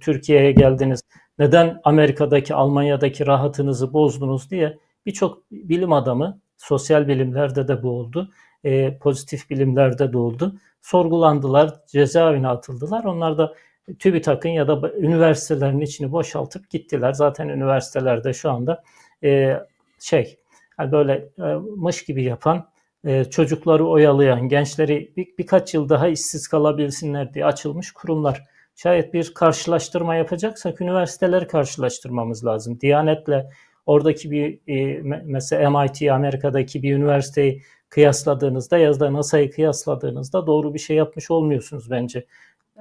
Türkiye'ye geldiniz, neden Amerika'daki, Almanya'daki rahatınızı bozdunuz diye birçok bilim adamı, sosyal bilimlerde de bu oldu, e, pozitif bilimlerde de oldu, sorgulandılar, cezaevine atıldılar. Onlar da TÜBİTAK'ın ya da üniversitelerin içini boşaltıp gittiler. Zaten üniversitelerde şu anda e, şey, yani böyle e, mış gibi yapan, e, çocukları oyalayan, gençleri bir, birkaç yıl daha işsiz kalabilsinler diye açılmış kurumlar şayet bir karşılaştırma yapacaksak üniversiteleri karşılaştırmamız lazım. Diyanetle oradaki bir e, mesela MIT Amerika'daki bir üniversiteyi kıyasladığınızda ya da NASA'yı kıyasladığınızda doğru bir şey yapmış olmuyorsunuz bence.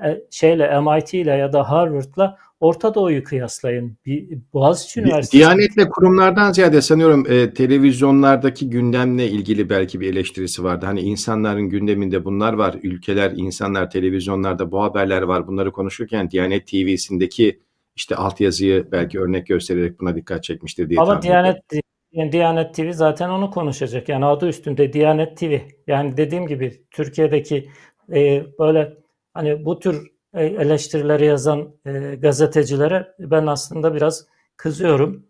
E, şeyle MIT ile ya da Harvard'la Orta Doğu'yu kıyaslayın. Bir Boğaziçi Üniversitesi. Diyanetle kurumlardan ziyade sanıyorum e, televizyonlardaki gündemle ilgili belki bir eleştirisi vardı. Hani insanların gündeminde bunlar var. Ülkeler, insanlar televizyonlarda bu haberler var. Bunları konuşurken Diyanet TV'sindeki işte altyazıyı belki örnek göstererek buna dikkat çekmiştir diye Ama Diyanet yani Diyanet TV zaten onu konuşacak. Yani adı üstünde Diyanet TV. Yani dediğim gibi Türkiye'deki e, böyle Hani bu tür e, eleştirileri yazan e, gazetecilere ben aslında biraz kızıyorum.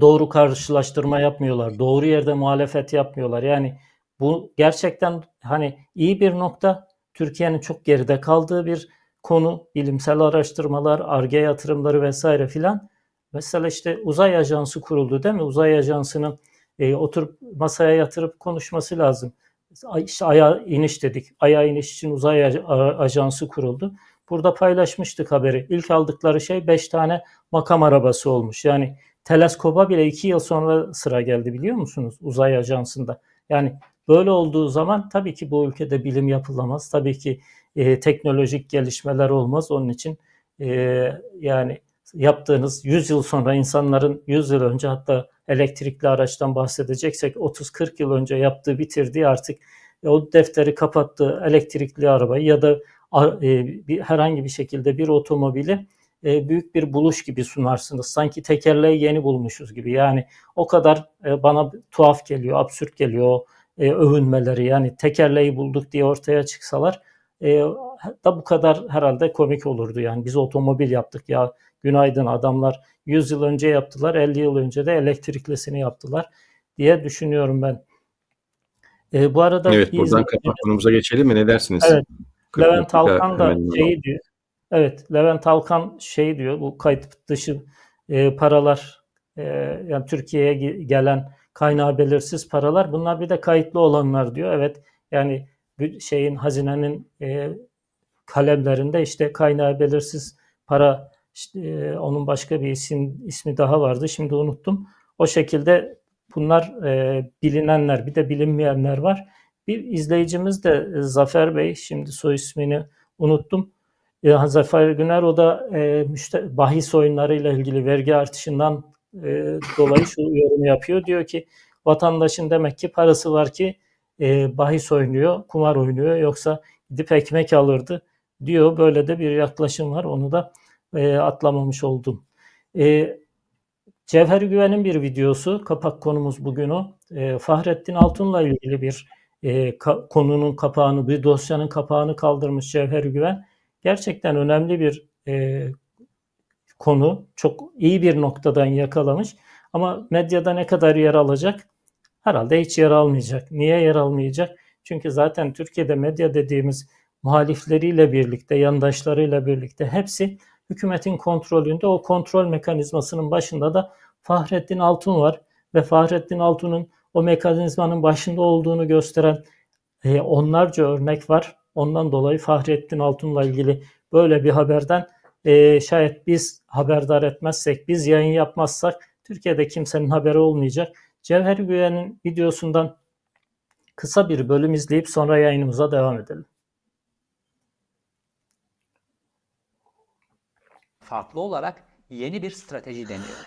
Doğru karşılaştırma yapmıyorlar. Doğru yerde muhalefet yapmıyorlar. Yani bu gerçekten hani iyi bir nokta. Türkiye'nin çok geride kaldığı bir konu. Bilimsel araştırmalar, arge yatırımları vesaire filan. Mesela işte uzay ajansı kuruldu değil mi? Uzay ajansının e, oturup masaya yatırıp konuşması lazım işte aya iniş dedik. Aya iniş için uzay ajansı kuruldu. Burada paylaşmıştık haberi. İlk aldıkları şey 5 tane makam arabası olmuş. Yani teleskoba bile 2 yıl sonra sıra geldi biliyor musunuz uzay ajansında. Yani böyle olduğu zaman tabii ki bu ülkede bilim yapılamaz. Tabii ki e, teknolojik gelişmeler olmaz. Onun için e, yani yaptığınız 100 yıl sonra insanların 100 yıl önce hatta elektrikli araçtan bahsedeceksek 30-40 yıl önce yaptığı bitirdiği artık e, o defteri kapattığı elektrikli arabayı ya da e, herhangi bir şekilde bir otomobili e, büyük bir buluş gibi sunarsınız. Sanki tekerleği yeni bulmuşuz gibi. Yani o kadar bana tuhaf geliyor, absürt geliyor övünmeleri. Yani tekerleği bulduk diye ortaya çıksalar da bu kadar herhalde komik olurdu. Yani biz otomobil yaptık ya günaydın adamlar 100 yıl önce yaptılar 50 yıl önce de elektriklisini yaptılar diye düşünüyorum ben. E, bu arada evet, buradan kapatmamıza geçelim mi ne dersiniz? Evet. Levent Alkan da şeyi diyor. Evet, Levent Alkan şey diyor. Bu kayıt dışı e, paralar e, yani Türkiye'ye gelen kaynağı belirsiz paralar. Bunlar bir de kayıtlı olanlar diyor. Evet. Yani bir şeyin hazinenin e, kalemlerinde işte kaynağı belirsiz para işte, e, onun başka bir isim ismi daha vardı. Şimdi unuttum. O şekilde bunlar e, bilinenler, bir de bilinmeyenler var. Bir izleyicimiz de e, Zafer Bey, şimdi soy ismini unuttum. E, Zafer Güner o da e, müşte, bahis oyunlarıyla ilgili vergi artışından e, dolayı şu yorumu yapıyor. Diyor ki vatandaşın demek ki parası var ki e, bahis oynuyor, kumar oynuyor yoksa gidip ekmek alırdı diyor. Böyle de bir yaklaşım var. Onu da e, atlamamış oldum. E, Cevher Güven'in bir videosu, kapak konumuz bugün o. E, Fahrettin Altun'la ilgili bir e, ka- konunun kapağını, bir dosyanın kapağını kaldırmış Cevher Güven. Gerçekten önemli bir e, konu. Çok iyi bir noktadan yakalamış. Ama medyada ne kadar yer alacak? Herhalde hiç yer almayacak. Niye yer almayacak? Çünkü zaten Türkiye'de medya dediğimiz muhalifleriyle birlikte, yandaşlarıyla birlikte hepsi hükümetin kontrolünde o kontrol mekanizmasının başında da Fahrettin Altun var ve Fahrettin Altun'un o mekanizmanın başında olduğunu gösteren e, onlarca örnek var. Ondan dolayı Fahrettin Altun'la ilgili böyle bir haberden e, şayet biz haberdar etmezsek, biz yayın yapmazsak Türkiye'de kimsenin haberi olmayacak. Cevher Güven'in videosundan kısa bir bölüm izleyip sonra yayınımıza devam edelim. farklı olarak yeni bir strateji deniyor.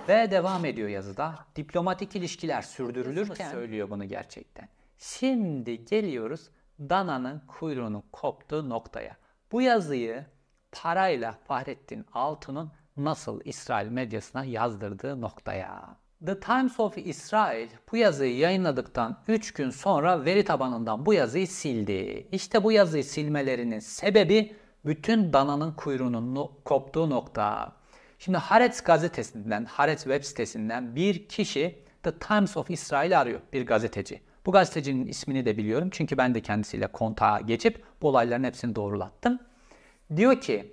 Ve devam ediyor yazıda. Diplomatik ilişkiler sürdürülürken söylüyor bunu gerçekten. Şimdi geliyoruz dananın kuyruğunun koptuğu noktaya. Bu yazıyı parayla Fahrettin Altun'un nasıl İsrail medyasına yazdırdığı noktaya. The Times of Israel bu yazıyı yayınladıktan 3 gün sonra veri tabanından bu yazıyı sildi. İşte bu yazıyı silmelerinin sebebi bütün dananın kuyruğunun koptuğu nokta. Şimdi Haaretz gazetesinden, Haaretz web sitesinden bir kişi The Times of Israel'i arıyor, bir gazeteci. Bu gazetecinin ismini de biliyorum çünkü ben de kendisiyle kontağa geçip bu olayların hepsini doğrulattım. Diyor ki,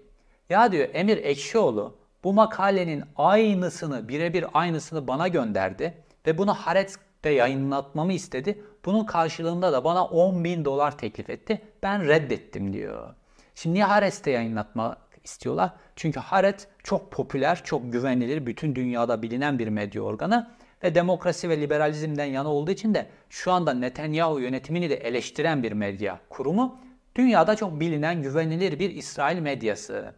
ya diyor Emir Ekşioğlu bu makalenin aynısını, birebir aynısını bana gönderdi ve bunu Haaretz'te yayınlatmamı istedi. Bunun karşılığında da bana 10 bin dolar teklif etti. Ben reddettim diyor. Şimdi niye Hareste yayınlatmak istiyorlar? Çünkü Haret çok popüler, çok güvenilir, bütün dünyada bilinen bir medya organı ve demokrasi ve liberalizmden yana olduğu için de şu anda Netanyahu yönetimini de eleştiren bir medya kurumu. Dünyada çok bilinen, güvenilir bir İsrail medyası.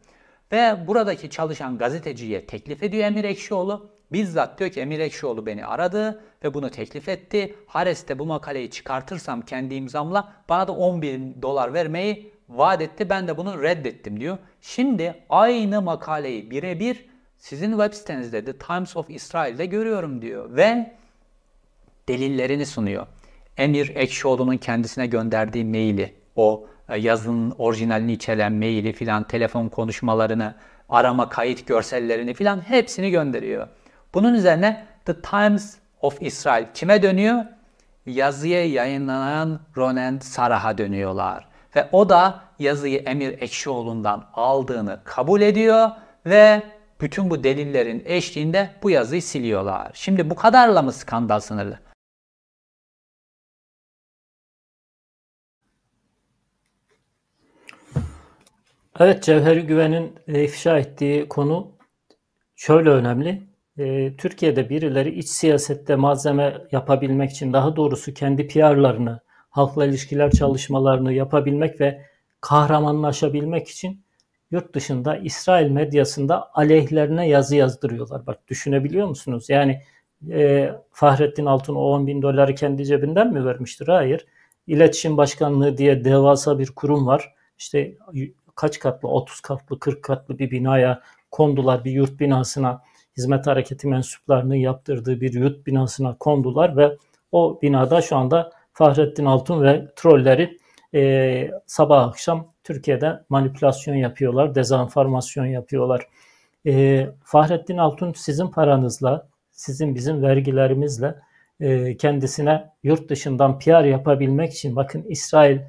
Ve buradaki çalışan gazeteciye teklif ediyor Emir Ekşioğlu. Bizzat diyor ki Emir Ekşioğlu beni aradı ve bunu teklif etti. Hares'te bu makaleyi çıkartırsam kendi imzamla bana da 10 bin dolar vermeyi vaat etti ben de bunu reddettim diyor. Şimdi aynı makaleyi birebir sizin web sitenizde The Times of Israel'de görüyorum diyor ve delillerini sunuyor. Emir Ekşioğlu'nun kendisine gönderdiği maili, o e, yazının orijinalini içeren maili filan, telefon konuşmalarını, arama kayıt görsellerini filan hepsini gönderiyor. Bunun üzerine The Times of Israel kime dönüyor? Yazıya yayınlanan Ronen Sarah'a dönüyorlar. Ve o da yazıyı Emir Ekşioğlu'ndan aldığını kabul ediyor ve bütün bu delillerin eşliğinde bu yazıyı siliyorlar. Şimdi bu kadarla mı skandal sınırlı? Evet Cevher Güven'in e, ifşa ettiği konu şöyle önemli. E, Türkiye'de birileri iç siyasette malzeme yapabilmek için daha doğrusu kendi PR'larını halkla ilişkiler çalışmalarını yapabilmek ve kahramanlaşabilmek için yurt dışında İsrail medyasında aleyhlerine yazı yazdırıyorlar. Bak düşünebiliyor musunuz? Yani e, Fahrettin Altun o 10 bin doları kendi cebinden mi vermiştir? Hayır. İletişim Başkanlığı diye devasa bir kurum var. İşte kaç katlı, 30 katlı, 40 katlı bir binaya kondular, bir yurt binasına hizmet hareketi mensuplarının yaptırdığı bir yurt binasına kondular ve o binada şu anda Fahrettin Altun ve trolleri e, sabah akşam Türkiye'de manipülasyon yapıyorlar, dezenformasyon yapıyorlar. E, Fahrettin Altun sizin paranızla, sizin bizim vergilerimizle e, kendisine yurt dışından PR yapabilmek için bakın İsrail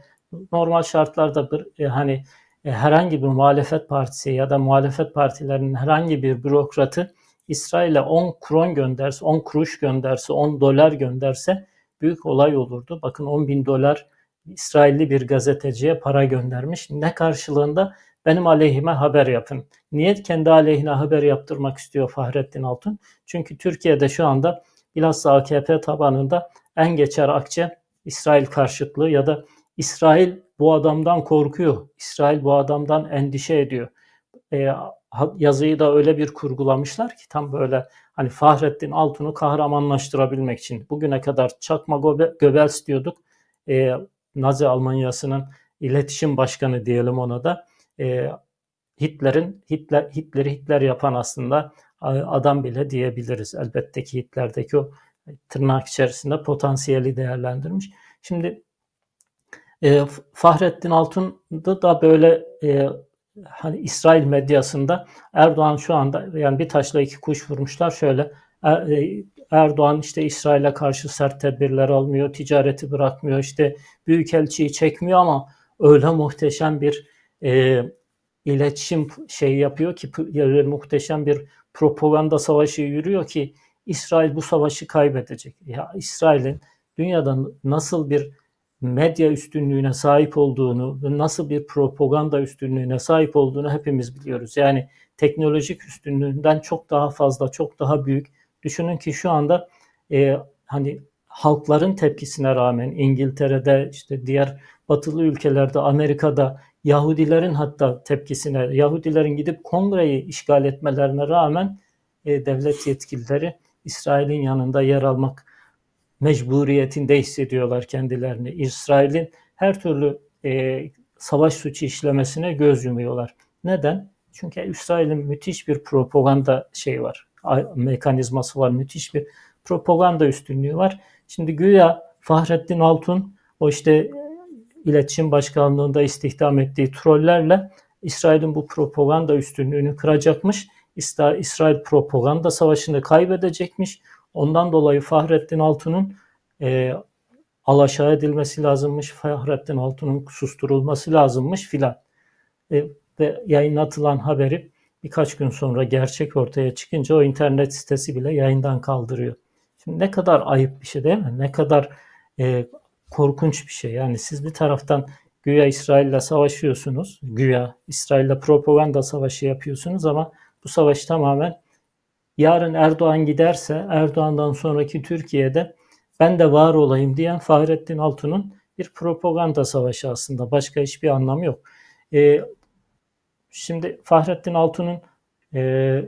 normal şartlarda bir e, hani e, herhangi bir muhalefet partisi ya da muhalefet partilerinin herhangi bir bürokratı İsrail'e 10 kron gönderse, 10 kuruş gönderse, 10 dolar gönderse büyük olay olurdu. Bakın 10 bin dolar İsrailli bir gazeteciye para göndermiş. Ne karşılığında? Benim aleyhime haber yapın. Niye kendi aleyhine haber yaptırmak istiyor Fahrettin Altun? Çünkü Türkiye'de şu anda bilhassa AKP tabanında en geçer akçe İsrail karşıtlığı ya da İsrail bu adamdan korkuyor. İsrail bu adamdan endişe ediyor. E, yazıyı da öyle bir kurgulamışlar ki tam böyle hani Fahrettin Altun'u kahramanlaştırabilmek için. Bugüne kadar Çakma Göbels diyorduk. E, Nazi Almanyası'nın iletişim başkanı diyelim ona da. E, Hitler'in Hitler Hitler'i Hitler yapan aslında e, adam bile diyebiliriz. Elbette ki Hitler'deki o tırnak içerisinde potansiyeli değerlendirmiş. Şimdi e, Fahrettin Altun'da da böyle e, hani İsrail medyasında Erdoğan şu anda yani bir taşla iki kuş vurmuşlar şöyle e, e, Erdoğan işte İsrail'e karşı sert tedbirler almıyor, ticareti bırakmıyor, işte büyükelçiyi çekmiyor ama öyle muhteşem bir e, iletişim şey yapıyor ki muhteşem bir propaganda savaşı yürüyor ki İsrail bu savaşı kaybedecek. Ya İsrail'in dünyada nasıl bir medya üstünlüğüne sahip olduğunu ve nasıl bir propaganda üstünlüğüne sahip olduğunu hepimiz biliyoruz. Yani teknolojik üstünlüğünden çok daha fazla, çok daha büyük. Düşünün ki şu anda e, hani halkların tepkisine rağmen İngiltere'de işte diğer batılı ülkelerde Amerika'da Yahudilerin hatta tepkisine Yahudilerin gidip kongreyi işgal etmelerine rağmen e, devlet yetkilileri İsrail'in yanında yer almak mecburiyetinde hissediyorlar kendilerini. İsrail'in her türlü e, savaş suçu işlemesine göz yumuyorlar. Neden? Çünkü İsrail'in müthiş bir propaganda şeyi var, mekanizması var, müthiş bir propaganda üstünlüğü var. Şimdi güya Fahrettin Altun o işte e, iletişim başkanlığında istihdam ettiği trollerle İsrail'in bu propaganda üstünlüğünü kıracakmış. İsrail propaganda savaşını kaybedecekmiş. Ondan dolayı Fahrettin Altun'un e, alaşağı edilmesi lazımmış, Fahrettin Altun'un susturulması lazımmış filan. E, ve yayınlatılan haberi birkaç gün sonra gerçek ortaya çıkınca o internet sitesi bile yayından kaldırıyor. Şimdi ne kadar ayıp bir şey değil mi? Ne kadar e, korkunç bir şey. Yani siz bir taraftan güya İsrail'le savaşıyorsunuz, güya İsrail'le propaganda savaşı yapıyorsunuz ama bu savaş tamamen yarın Erdoğan giderse Erdoğan'dan sonraki Türkiye'de ben de var olayım diyen Fahrettin Altun'un bir propaganda savaşı aslında. Başka hiçbir anlamı yok. Ee, şimdi Fahrettin Altun'un e,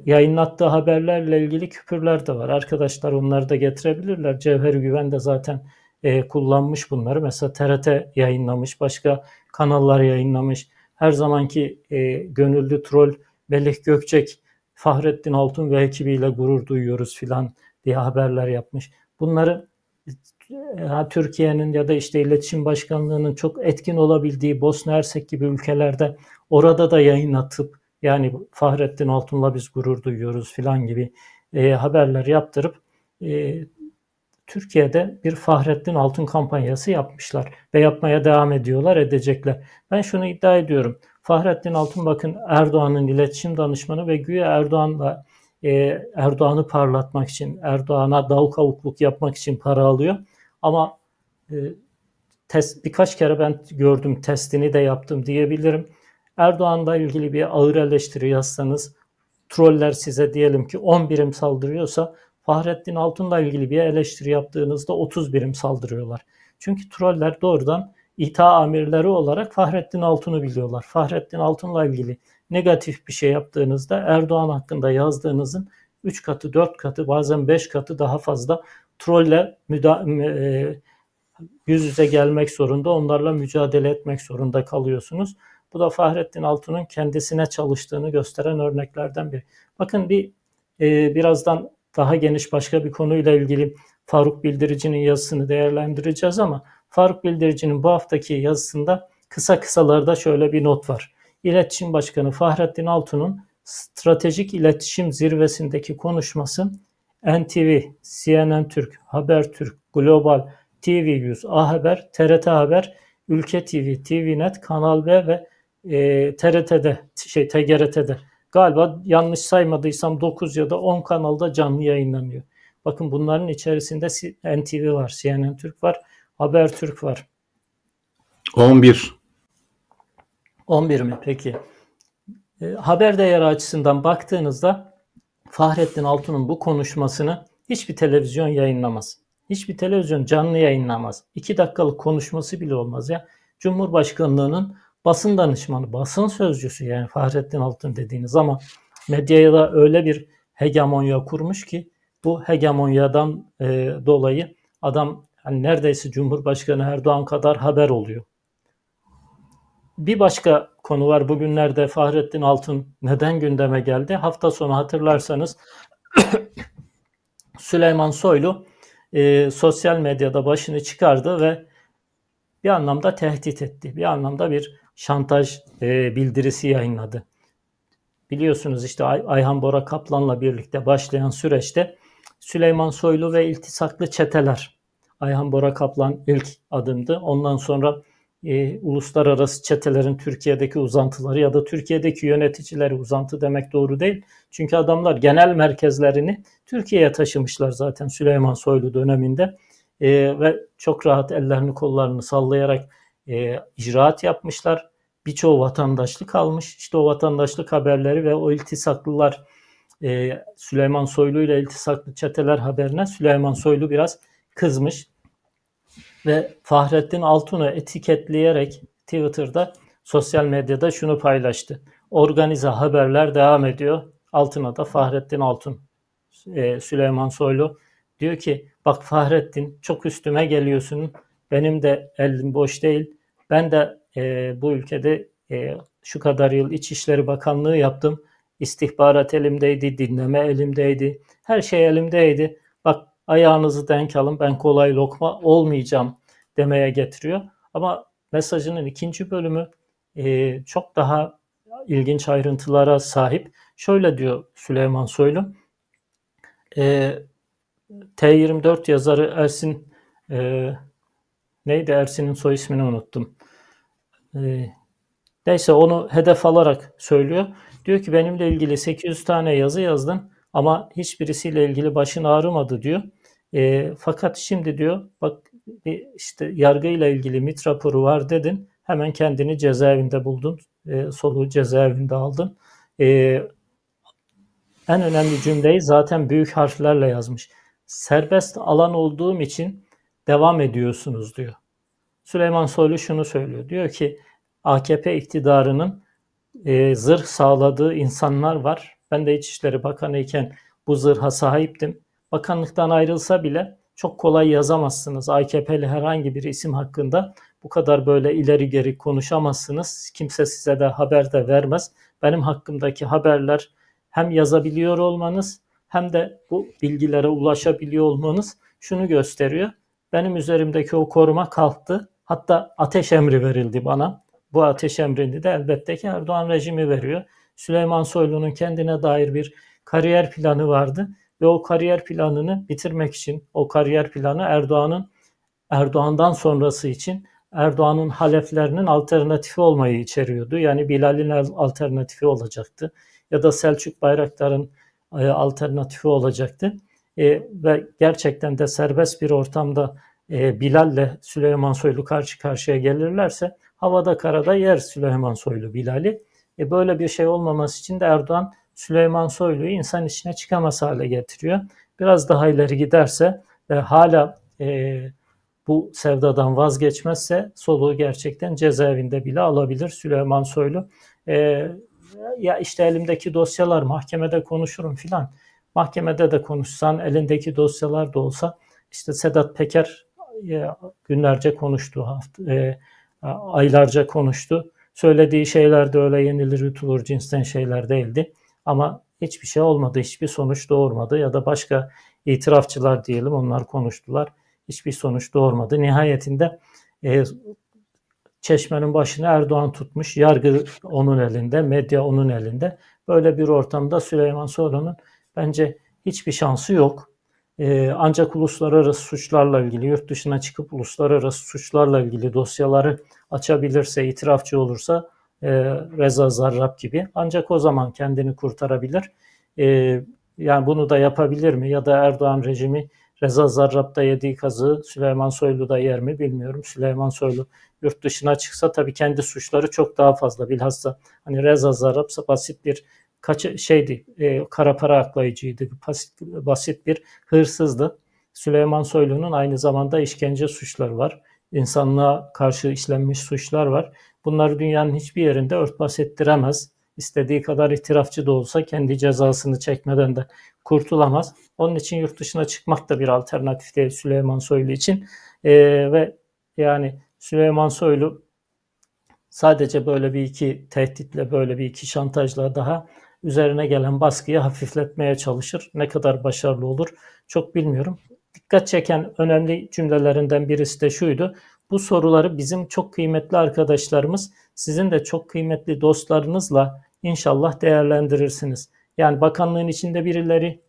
yayınlattığı haberlerle ilgili küpürler de var. Arkadaşlar onları da getirebilirler. Cevher Güven de zaten e, kullanmış bunları. Mesela TRT yayınlamış, başka kanallar yayınlamış. Her zamanki e, gönüllü troll Melih Gökçek Fahrettin Altun ve ekibiyle gurur duyuyoruz filan diye haberler yapmış. Bunları e, Türkiye'nin ya da işte iletişim başkanlığının çok etkin olabildiği Bosna Hersek gibi ülkelerde orada da yayınlatıp yani Fahrettin Altun'la biz gurur duyuyoruz filan gibi e, haberler yaptırıp e, Türkiye'de bir Fahrettin Altun kampanyası yapmışlar ve yapmaya devam ediyorlar edecekler. Ben şunu iddia ediyorum. Fahrettin Altınbak'ın Erdoğan'ın iletişim danışmanı ve güya Erdoğan'la e, Erdoğan'ı parlatmak için, Erdoğan'a dal kavukluk yapmak için para alıyor. Ama e, test birkaç kere ben gördüm, testini de yaptım diyebilirim. Erdoğan'la ilgili bir ağır eleştiri yazsanız, troller size diyelim ki 10 birim saldırıyorsa, Fahrettin Altun'la ilgili bir eleştiri yaptığınızda 30 birim saldırıyorlar. Çünkü troller doğrudan İTA amirleri olarak Fahrettin Altun'u biliyorlar. Fahrettin Altun'la ilgili negatif bir şey yaptığınızda Erdoğan hakkında yazdığınızın 3 katı, 4 katı, bazen 5 katı daha fazla trolle müda- e, yüz yüze gelmek zorunda, onlarla mücadele etmek zorunda kalıyorsunuz. Bu da Fahrettin Altun'un kendisine çalıştığını gösteren örneklerden biri. Bakın bir e, birazdan daha geniş başka bir konuyla ilgili Faruk Bildirici'nin yazısını değerlendireceğiz ama Faruk Bildirici'nin bu haftaki yazısında kısa kısalarda şöyle bir not var. İletişim Başkanı Fahrettin Altun'un stratejik iletişim zirvesindeki konuşması NTV, CNN Türk, Habertürk, Global, TV100, A Haber, TRT Haber, Ülke TV, TVNet, Kanal B ve e, TRT'de, şey TGRT'de galiba yanlış saymadıysam 9 ya da 10 kanalda canlı yayınlanıyor. Bakın bunların içerisinde NTV var, CNN Türk var, Habertürk var. 11. 11 mi? Peki. E, haber değeri açısından baktığınızda Fahrettin Altun'un bu konuşmasını hiçbir televizyon yayınlamaz. Hiçbir televizyon canlı yayınlamaz. 2 dakikalık konuşması bile olmaz ya. Cumhurbaşkanlığının basın danışmanı, basın sözcüsü yani Fahrettin Altun dediğiniz ama medyaya da öyle bir hegemonya kurmuş ki bu hegemonyadan e, dolayı adam hani neredeyse Cumhurbaşkanı Erdoğan kadar haber oluyor. Bir başka konu var bugünlerde Fahrettin Altun neden gündeme geldi? Hafta sonu hatırlarsanız Süleyman Soylu e, sosyal medyada başını çıkardı ve bir anlamda tehdit etti. Bir anlamda bir şantaj e, bildirisi yayınladı. Biliyorsunuz işte Ay- Ayhan Bora Kaplan'la birlikte başlayan süreçte Süleyman Soylu ve iltisaklı çeteler Ayhan Bora Kaplan ilk adımdı. Ondan sonra e, uluslararası çetelerin Türkiye'deki uzantıları ya da Türkiye'deki yöneticileri uzantı demek doğru değil. Çünkü adamlar genel merkezlerini Türkiye'ye taşımışlar zaten Süleyman Soylu döneminde e, ve çok rahat ellerini kollarını sallayarak e, icraat yapmışlar. Birçoğu vatandaşlık almış. İşte o vatandaşlık haberleri ve o iltisaklılar e, Süleyman Soylu ile iltisaklı çeteler haberine Süleyman Soylu biraz kızmış ve Fahrettin Altun'u etiketleyerek Twitter'da sosyal medyada şunu paylaştı. Organize haberler devam ediyor. Altına da Fahrettin Altun, e, Süleyman Soylu diyor ki bak Fahrettin çok üstüme geliyorsun. Benim de elim boş değil. Ben de e, bu ülkede e, şu kadar yıl İçişleri Bakanlığı yaptım. İstihbarat elimdeydi, dinleme elimdeydi. Her şey elimdeydi. Ayağınızı denk alın ben kolay lokma olmayacağım demeye getiriyor. Ama mesajının ikinci bölümü e, çok daha ilginç ayrıntılara sahip. Şöyle diyor Süleyman Soylu. E, T24 yazarı Ersin e, neydi Ersin'in soy ismini unuttum. E, neyse onu hedef alarak söylüyor. Diyor ki benimle ilgili 800 tane yazı yazdın ama hiçbirisiyle ilgili başın ağrımadı diyor. E, fakat şimdi diyor bak işte yargıyla ilgili MIT raporu var dedin. Hemen kendini cezaevinde buldun. E, soluğu cezaevinde aldın. E, en önemli cümleyi zaten büyük harflerle yazmış. Serbest alan olduğum için devam ediyorsunuz diyor. Süleyman Soylu şunu söylüyor. Diyor ki AKP iktidarının e, zırh sağladığı insanlar var. Ben de İçişleri Bakanı iken bu zırha sahiptim bakanlıktan ayrılsa bile çok kolay yazamazsınız. AKP'li herhangi bir isim hakkında bu kadar böyle ileri geri konuşamazsınız. Kimse size de haber de vermez. Benim hakkımdaki haberler hem yazabiliyor olmanız hem de bu bilgilere ulaşabiliyor olmanız şunu gösteriyor. Benim üzerimdeki o koruma kalktı. Hatta ateş emri verildi bana. Bu ateş emrini de elbette ki Erdoğan rejimi veriyor. Süleyman Soylu'nun kendine dair bir kariyer planı vardı ve o kariyer planını bitirmek için, o kariyer planı Erdoğan'ın Erdoğan'dan sonrası için Erdoğan'ın haleflerinin alternatifi olmayı içeriyordu. Yani Bilal'in alternatifi olacaktı ya da Selçuk Bayraktar'ın e, alternatifi olacaktı. E, ve gerçekten de serbest bir ortamda e, Bilal'le Süleyman Soylu karşı karşıya gelirlerse havada karada yer Süleyman Soylu Bilal'i. E, böyle bir şey olmaması için de Erdoğan Süleyman Soylu'yu insan içine çıkamaz hale getiriyor. Biraz daha ileri giderse ve hala e, bu sevdadan vazgeçmezse soluğu gerçekten cezaevinde bile alabilir Süleyman Soylu. E, ya işte elimdeki dosyalar mahkemede konuşurum filan. Mahkemede de konuşsan elindeki dosyalar da olsa işte Sedat Peker e, günlerce konuştu, hafta, e, aylarca konuştu. Söylediği şeyler de öyle yenilir yutulur cinsten şeyler değildi. Ama hiçbir şey olmadı, hiçbir sonuç doğurmadı ya da başka itirafçılar diyelim onlar konuştular. Hiçbir sonuç doğurmadı. Nihayetinde e, çeşmenin başını Erdoğan tutmuş. Yargı onun elinde, medya onun elinde. Böyle bir ortamda Süleyman Soylu'nun bence hiçbir şansı yok. E, ancak uluslararası suçlarla ilgili, yurt dışına çıkıp uluslararası suçlarla ilgili dosyaları açabilirse, itirafçı olursa e, Reza Zarrab gibi. Ancak o zaman kendini kurtarabilir. E, yani bunu da yapabilir mi? Ya da Erdoğan rejimi Reza Zarrab'da yediği kazı Süleyman Soylu'da yer mi bilmiyorum. Süleyman Soylu yurt dışına çıksa tabii kendi suçları çok daha fazla. Bilhassa hani Reza Zarrab basit bir kaç şeydi e, kara para aklayıcıydı. Basit, basit bir hırsızdı. Süleyman Soylu'nun aynı zamanda işkence suçları var. İnsanlığa karşı işlenmiş suçlar var. Bunları dünyanın hiçbir yerinde örtbas ettiremez. İstediği kadar itirafçı da olsa kendi cezasını çekmeden de kurtulamaz. Onun için yurt dışına çıkmak da bir alternatif değil Süleyman Soylu için. Ee, ve yani Süleyman Soylu sadece böyle bir iki tehditle, böyle bir iki şantajla daha üzerine gelen baskıyı hafifletmeye çalışır. Ne kadar başarılı olur çok bilmiyorum. Dikkat çeken önemli cümlelerinden birisi de şuydu. Bu soruları bizim çok kıymetli arkadaşlarımız, sizin de çok kıymetli dostlarınızla inşallah değerlendirirsiniz. Yani bakanlığın içinde birileri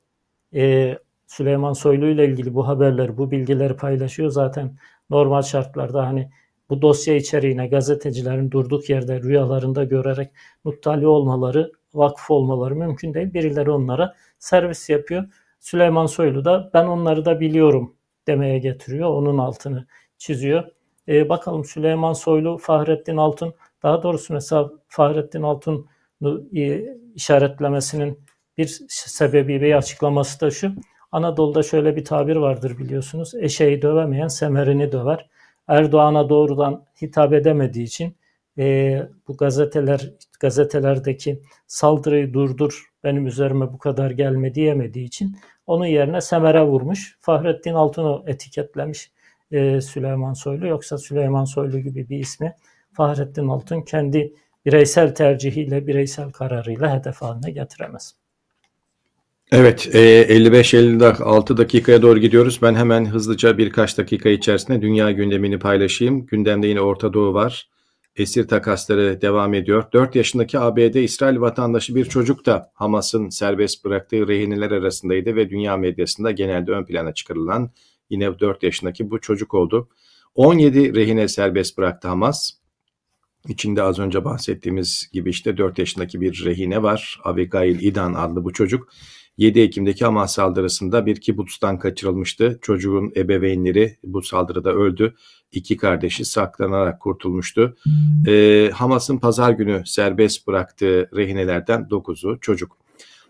e, Süleyman Soylu ile ilgili bu haberleri, bu bilgileri paylaşıyor zaten. Normal şartlarda hani bu dosya içeriğine gazetecilerin durduk yerde rüyalarında görerek muttali olmaları, vakıf olmaları mümkün değil. Birileri onlara servis yapıyor. Süleyman Soylu da ben onları da biliyorum demeye getiriyor. Onun altını çiziyor. E, bakalım Süleyman Soylu, Fahrettin Altun, daha doğrusu mesela Fahrettin Altun'u e, işaretlemesinin bir sebebi ve açıklaması da şu. Anadolu'da şöyle bir tabir vardır biliyorsunuz. Eşeği dövemeyen semerini döver. Erdoğan'a doğrudan hitap edemediği için e, bu gazeteler gazetelerdeki saldırıyı durdur benim üzerime bu kadar gelme diyemediği için onun yerine semere vurmuş. Fahrettin Altun'u etiketlemiş e, Süleyman Soylu yoksa Süleyman Soylu gibi bir ismi Fahrettin Altun kendi bireysel tercihiyle, bireysel kararıyla hedef haline getiremez. Evet, 55-56 e, dakikaya doğru gidiyoruz. Ben hemen hızlıca birkaç dakika içerisinde dünya gündemini paylaşayım. Gündemde yine Orta Doğu var. Esir takasları devam ediyor. 4 yaşındaki ABD İsrail vatandaşı bir çocuk da Hamas'ın serbest bıraktığı rehineler arasındaydı ve dünya medyasında genelde ön plana çıkarılan Yine 4 yaşındaki bu çocuk oldu. 17 rehine serbest bıraktı Hamas. İçinde az önce bahsettiğimiz gibi işte 4 yaşındaki bir rehine var. Abigail İdan adlı bu çocuk. 7 Ekim'deki Hamas saldırısında bir kibutstan kaçırılmıştı. Çocuğun ebeveynleri bu saldırıda öldü. İki kardeşi saklanarak kurtulmuştu. Hmm. Ee, Hamas'ın pazar günü serbest bıraktığı rehinelerden 9'u çocuk.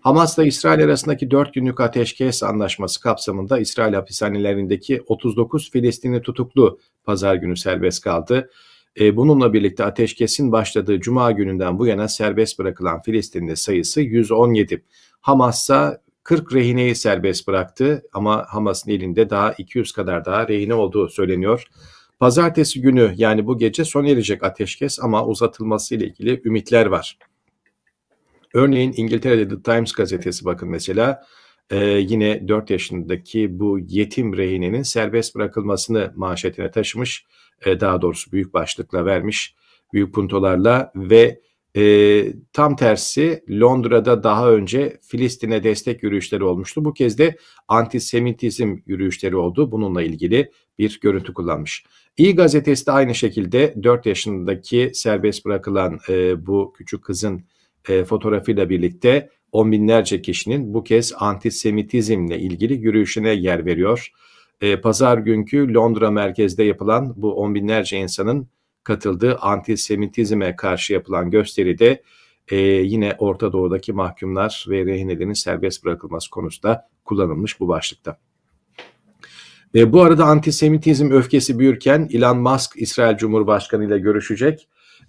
Hamas'la İsrail arasındaki 4 günlük ateşkes anlaşması kapsamında İsrail hapishanelerindeki 39 Filistinli tutuklu pazar günü serbest kaldı. E, bununla birlikte ateşkesin başladığı cuma gününden bu yana serbest bırakılan Filistinli sayısı 117. Hamas ise 40 rehineyi serbest bıraktı ama Hamas'ın elinde daha 200 kadar daha rehine olduğu söyleniyor. Pazartesi günü yani bu gece son erecek ateşkes ama uzatılması ile ilgili ümitler var. Örneğin İngiltere'de The Times gazetesi bakın mesela e, yine 4 yaşındaki bu yetim rehininin serbest bırakılmasını manşetine taşımış. E, daha doğrusu büyük başlıkla vermiş büyük puntolarla ve e, tam tersi Londra'da daha önce Filistin'e destek yürüyüşleri olmuştu. Bu kez de antisemitizm yürüyüşleri oldu. Bununla ilgili bir görüntü kullanmış. İyi gazetesi de aynı şekilde 4 yaşındaki serbest bırakılan e, bu küçük kızın e, fotoğrafıyla birlikte on binlerce kişinin bu kez antisemitizmle ilgili yürüyüşüne yer veriyor. E, Pazar günkü Londra merkezde yapılan bu on binlerce insanın katıldığı antisemitizme karşı yapılan gösteride e, yine Orta Doğu'daki mahkumlar ve rehinelerin serbest bırakılması konusunda kullanılmış bu başlıkta. E, bu arada antisemitizm öfkesi büyürken Elon Musk İsrail Cumhurbaşkanı ile görüşecek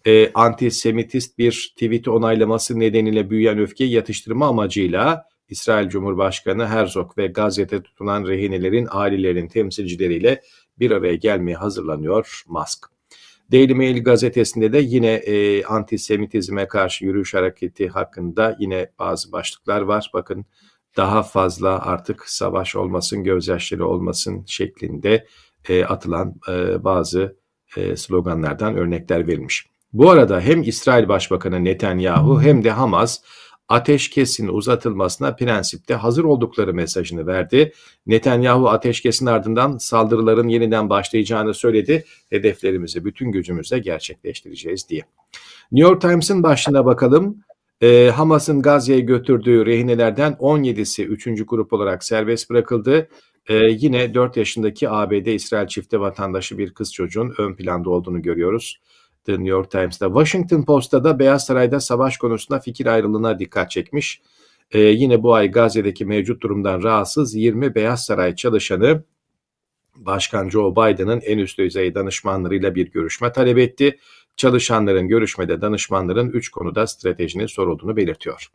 e, antisemitist bir tweet'i onaylaması nedeniyle büyüyen öfkeyi yatıştırma amacıyla İsrail Cumhurbaşkanı Herzog ve Gazze'de tutulan rehinelerin ailelerin temsilcileriyle bir araya gelmeye hazırlanıyor Musk. Daily Mail gazetesinde de yine e, antisemitizme karşı yürüyüş hareketi hakkında yine bazı başlıklar var. Bakın daha fazla artık savaş olmasın, gözyaşları olmasın şeklinde e, atılan e, bazı e, sloganlardan örnekler verilmiş. Bu arada hem İsrail Başbakanı Netanyahu hem de Hamas ateşkesin uzatılmasına prensipte hazır oldukları mesajını verdi. Netanyahu ateşkesin ardından saldırıların yeniden başlayacağını söyledi. Hedeflerimizi bütün gücümüzle gerçekleştireceğiz diye. New York Times'ın başlığına bakalım. E, Hamas'ın Gazze'ye götürdüğü rehinelerden 17'si 3. grup olarak serbest bırakıldı. E, yine 4 yaşındaki ABD-İsrail çifte vatandaşı bir kız çocuğun ön planda olduğunu görüyoruz. The New York Times'ta. Washington Post'ta da Beyaz Saray'da savaş konusunda fikir ayrılığına dikkat çekmiş. Ee, yine bu ay Gazze'deki mevcut durumdan rahatsız 20 Beyaz Saray çalışanı Başkan Joe Biden'ın en üst düzey danışmanlarıyla bir görüşme talep etti. Çalışanların görüşmede danışmanların 3 konuda stratejinin sorulduğunu belirtiyor.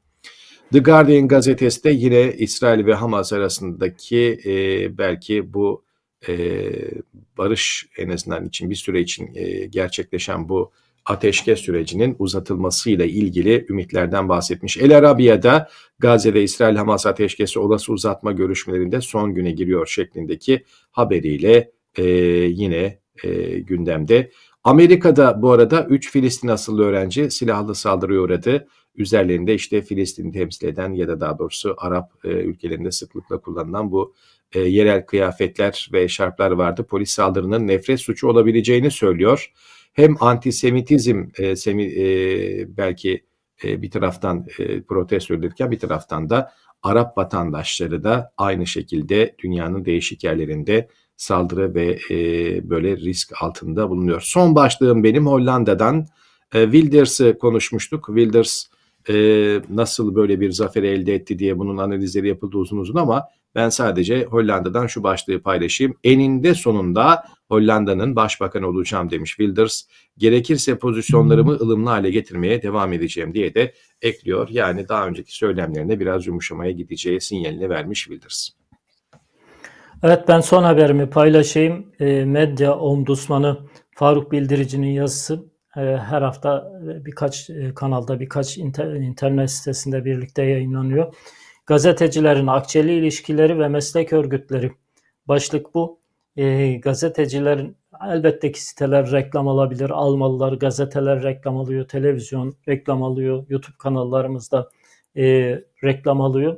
The Guardian gazetesi de yine İsrail ve Hamas arasındaki e, belki bu e, barış en azından için bir süre için e, gerçekleşen bu ateşkes sürecinin uzatılmasıyla ilgili ümitlerden bahsetmiş. El Arabiya'da Gazze'de İsrail-Hamas ateşkesi olası uzatma görüşmelerinde son güne giriyor şeklindeki haberiyle e, yine e, gündemde. Amerika'da bu arada 3 Filistin asıllı öğrenci silahlı saldırıya uğradı. Üzerlerinde işte Filistin'i temsil eden ya da daha doğrusu Arap e, ülkelerinde sıklıkla kullanılan bu e, yerel kıyafetler ve şarplar vardı. Polis saldırının nefret suçu olabileceğini söylüyor. Hem antisemitizm e, semi, e, belki e, bir taraftan e, protesto edilirken bir taraftan da Arap vatandaşları da aynı şekilde dünyanın değişik yerlerinde saldırı ve e, böyle risk altında bulunuyor. Son başlığım benim Hollanda'dan e, Wilders'ı konuşmuştuk. Wilders e, nasıl böyle bir zafer elde etti diye bunun analizleri yapıldı uzun uzun ama ben sadece Hollanda'dan şu başlığı paylaşayım. Eninde sonunda Hollanda'nın başbakanı olacağım demiş Wilders. Gerekirse pozisyonlarımı ılımlı hale getirmeye devam edeceğim diye de ekliyor. Yani daha önceki söylemlerine biraz yumuşamaya gideceği sinyalini vermiş Wilders. Evet ben son haberimi paylaşayım. E, medya omdusmanı Faruk Bildirici'nin yazısı e, her hafta e, birkaç e, kanalda birkaç internet sitesinde birlikte yayınlanıyor. Gazetecilerin akçeli ilişkileri ve meslek örgütleri başlık bu. E, gazetecilerin elbette ki siteler reklam alabilir, almalılar. Gazeteler reklam alıyor, televizyon reklam alıyor, YouTube kanallarımızda e, reklam alıyor.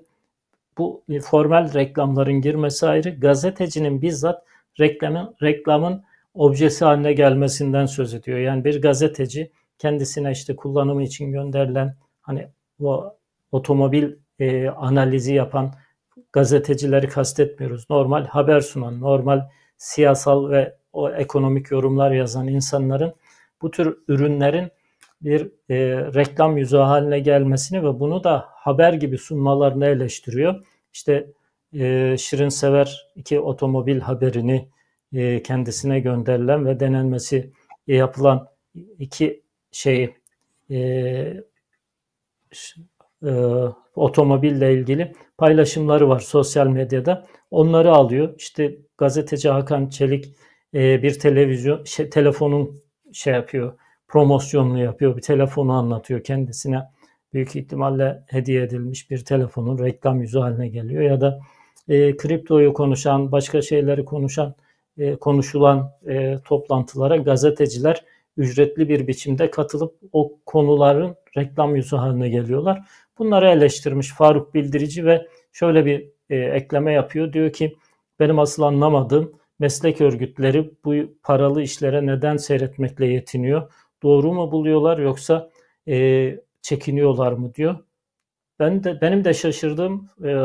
Bu e, formal reklamların girmesi ayrı. Gazetecinin bizzat reklamın, reklamın objesi haline gelmesinden söz ediyor. Yani bir gazeteci kendisine işte kullanımı için gönderilen hani o otomobil e, analizi yapan gazetecileri kastetmiyoruz. Normal haber sunan, normal siyasal ve o ekonomik yorumlar yazan insanların bu tür ürünlerin bir e, reklam yüzü haline gelmesini ve bunu da haber gibi sunmalarını eleştiriyor. İşte e, Şirin Sever iki otomobil haberini e, kendisine gönderilen ve denenmesi yapılan iki şeyi e, e, otomobille ilgili paylaşımları var sosyal medyada. Onları alıyor. İşte gazeteci Hakan Çelik e, bir televizyon şey, telefonun şey yapıyor, promosyonunu yapıyor. Bir telefonu anlatıyor kendisine. Büyük ihtimalle hediye edilmiş bir telefonun reklam yüzü haline geliyor ya da e, kriptoyu konuşan, başka şeyleri konuşan, e, konuşulan e, toplantılara gazeteciler ücretli bir biçimde katılıp o konuların reklam yüzü haline geliyorlar. Bunları eleştirmiş Faruk Bildirici ve şöyle bir e, ekleme yapıyor. Diyor ki benim asıl anlamadığım meslek örgütleri bu paralı işlere neden seyretmekle yetiniyor? Doğru mu buluyorlar yoksa e, çekiniyorlar mı diyor. Ben de benim de şaşırdığım e,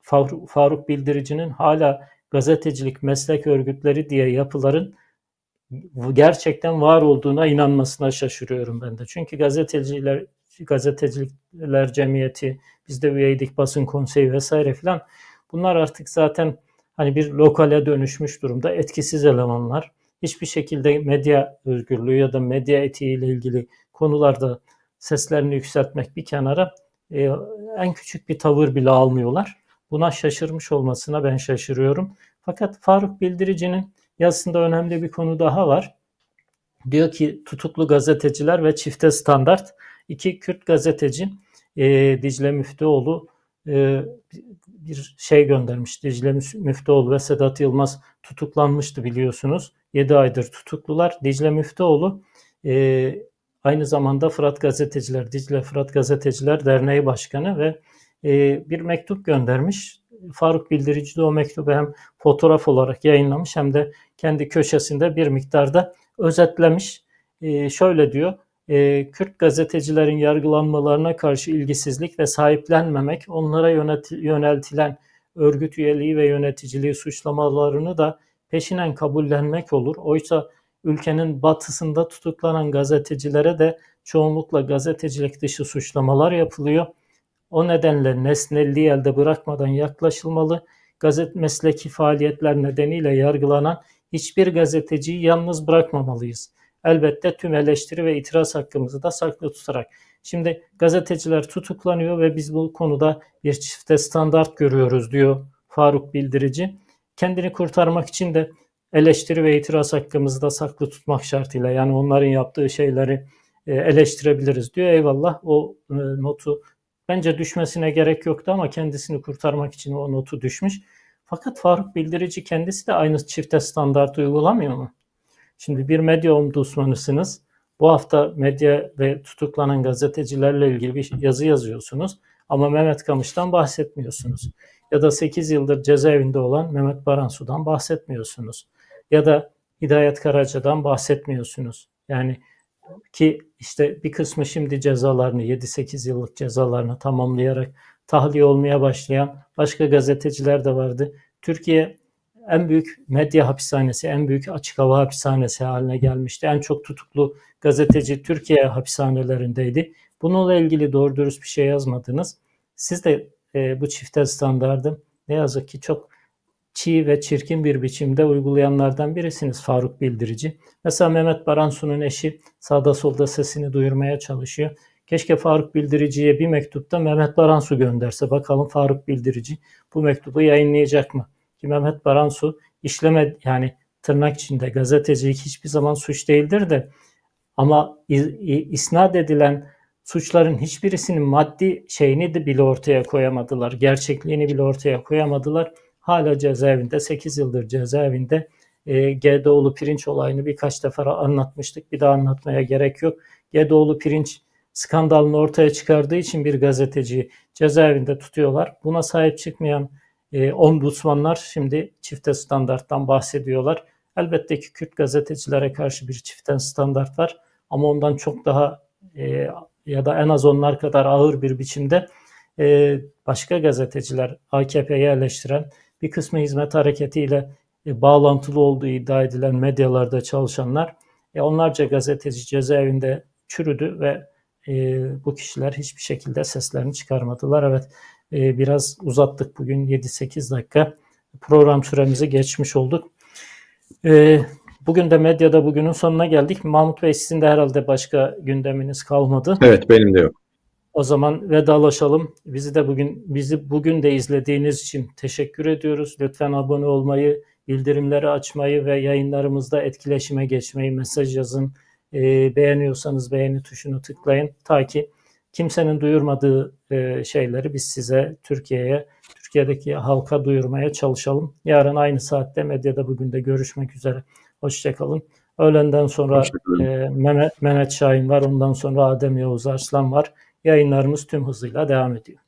Faruk, Faruk Bildirici'nin hala gazetecilik meslek örgütleri diye yapıların gerçekten var olduğuna inanmasına şaşırıyorum ben de. Çünkü gazeteciler gazeteciler cemiyeti, biz de üyeydik basın konseyi vesaire filan. Bunlar artık zaten hani bir lokale dönüşmüş durumda etkisiz elemanlar. Hiçbir şekilde medya özgürlüğü ya da medya etiğiyle ilgili konularda seslerini yükseltmek bir kenara e, en küçük bir tavır bile almıyorlar. Buna şaşırmış olmasına ben şaşırıyorum. Fakat Faruk Bildirici'nin yazısında önemli bir konu daha var. Diyor ki tutuklu gazeteciler ve çifte standart. iki Kürt gazeteci e, Dicle Müftüoğlu e, bir şey göndermiş. Dicle Müftüoğlu ve Sedat Yılmaz tutuklanmıştı biliyorsunuz. 7 aydır tutuklular. Dicle Müftüoğlu e, aynı zamanda Fırat Gazeteciler, Dicle Fırat Gazeteciler Derneği Başkanı ve e, bir mektup göndermiş. Faruk Bildirici de o mektubu hem fotoğraf olarak yayınlamış hem de kendi köşesinde bir miktarda özetlemiş. E, şöyle diyor, e, Kürt gazetecilerin yargılanmalarına karşı ilgisizlik ve sahiplenmemek, onlara yöneti, yöneltilen örgüt üyeliği ve yöneticiliği suçlamalarını da peşinen kabullenmek olur. Oysa ülkenin batısında tutuklanan gazetecilere de çoğunlukla gazetecilik dışı suçlamalar yapılıyor.'' O nedenle nesnelliği elde bırakmadan yaklaşılmalı, gazet mesleki faaliyetler nedeniyle yargılanan hiçbir gazeteciyi yalnız bırakmamalıyız. Elbette tüm eleştiri ve itiraz hakkımızı da saklı tutarak. Şimdi gazeteciler tutuklanıyor ve biz bu konuda bir çifte standart görüyoruz diyor Faruk Bildirici. Kendini kurtarmak için de eleştiri ve itiraz hakkımızı da saklı tutmak şartıyla yani onların yaptığı şeyleri e, eleştirebiliriz diyor. Eyvallah o e, notu Bence düşmesine gerek yoktu ama kendisini kurtarmak için o notu düşmüş. Fakat Faruk Bildirici kendisi de aynı çifte standart uygulamıyor mu? Şimdi bir medya ombudsmanısınız. Bu hafta medya ve tutuklanan gazetecilerle ilgili bir yazı yazıyorsunuz. Ama Mehmet Kamış'tan bahsetmiyorsunuz. Ya da 8 yıldır cezaevinde olan Mehmet Baransu'dan bahsetmiyorsunuz. Ya da Hidayet Karaca'dan bahsetmiyorsunuz. Yani ki işte bir kısmı şimdi cezalarını 7-8 yıllık cezalarını tamamlayarak tahliye olmaya başlayan başka gazeteciler de vardı. Türkiye en büyük medya hapishanesi, en büyük açık hava hapishanesi haline gelmişti. En çok tutuklu gazeteci Türkiye hapishanelerindeydi. Bununla ilgili doğru dürüst bir şey yazmadınız. Siz de e, bu çifte standardın ne yazık ki çok çiğ ve çirkin bir biçimde uygulayanlardan birisiniz Faruk Bildirici. Mesela Mehmet Baransu'nun eşi sağda solda sesini duyurmaya çalışıyor. Keşke Faruk Bildirici'ye bir mektupta Mehmet Baransu gönderse. Bakalım Faruk Bildirici bu mektubu yayınlayacak mı? Ki Mehmet Baransu işleme yani tırnak içinde gazetecilik hiçbir zaman suç değildir de ama isnat edilen suçların hiçbirisinin maddi şeyini de bile ortaya koyamadılar. Gerçekliğini bile ortaya koyamadılar hala cezaevinde 8 yıldır cezaevinde e, GDO'lu pirinç olayını birkaç defa anlatmıştık. Bir daha anlatmaya gerek yok. GDO'lu pirinç skandalını ortaya çıkardığı için bir gazeteciyi cezaevinde tutuyorlar. Buna sahip çıkmayan e, ombudsmanlar şimdi çifte standarttan bahsediyorlar. Elbette ki Kürt gazetecilere karşı bir çiften standart var ama ondan çok daha e, ya da en az onlar kadar ağır bir biçimde e, başka gazeteciler AKP'yi yerleştiren bir kısmı hizmet hareketiyle e, bağlantılı olduğu iddia edilen medyalarda çalışanlar e, onlarca gazeteci cezaevinde çürüdü ve e, bu kişiler hiçbir şekilde seslerini çıkarmadılar. Evet e, biraz uzattık bugün 7-8 dakika program süremizi geçmiş olduk. E, bugün de medyada bugünün sonuna geldik. Mahmut Bey sizin de herhalde başka gündeminiz kalmadı. Evet benim de yok. O zaman vedalaşalım. Bizi de bugün bizi bugün de izlediğiniz için teşekkür ediyoruz. Lütfen abone olmayı, bildirimleri açmayı ve yayınlarımızda etkileşime geçmeyi, mesaj yazın. E, beğeniyorsanız beğeni tuşunu tıklayın ta ki kimsenin duyurmadığı e, şeyleri biz size Türkiye'ye, Türkiye'deki halka duyurmaya çalışalım. Yarın aynı saatte medyada bugün de görüşmek üzere. Hoşçakalın. Öğlenden sonra e, Mehmet, Mehmet Şahin var. Ondan sonra Adem Yavuz Arslan var yayınlarımız tüm hızıyla devam ediyor.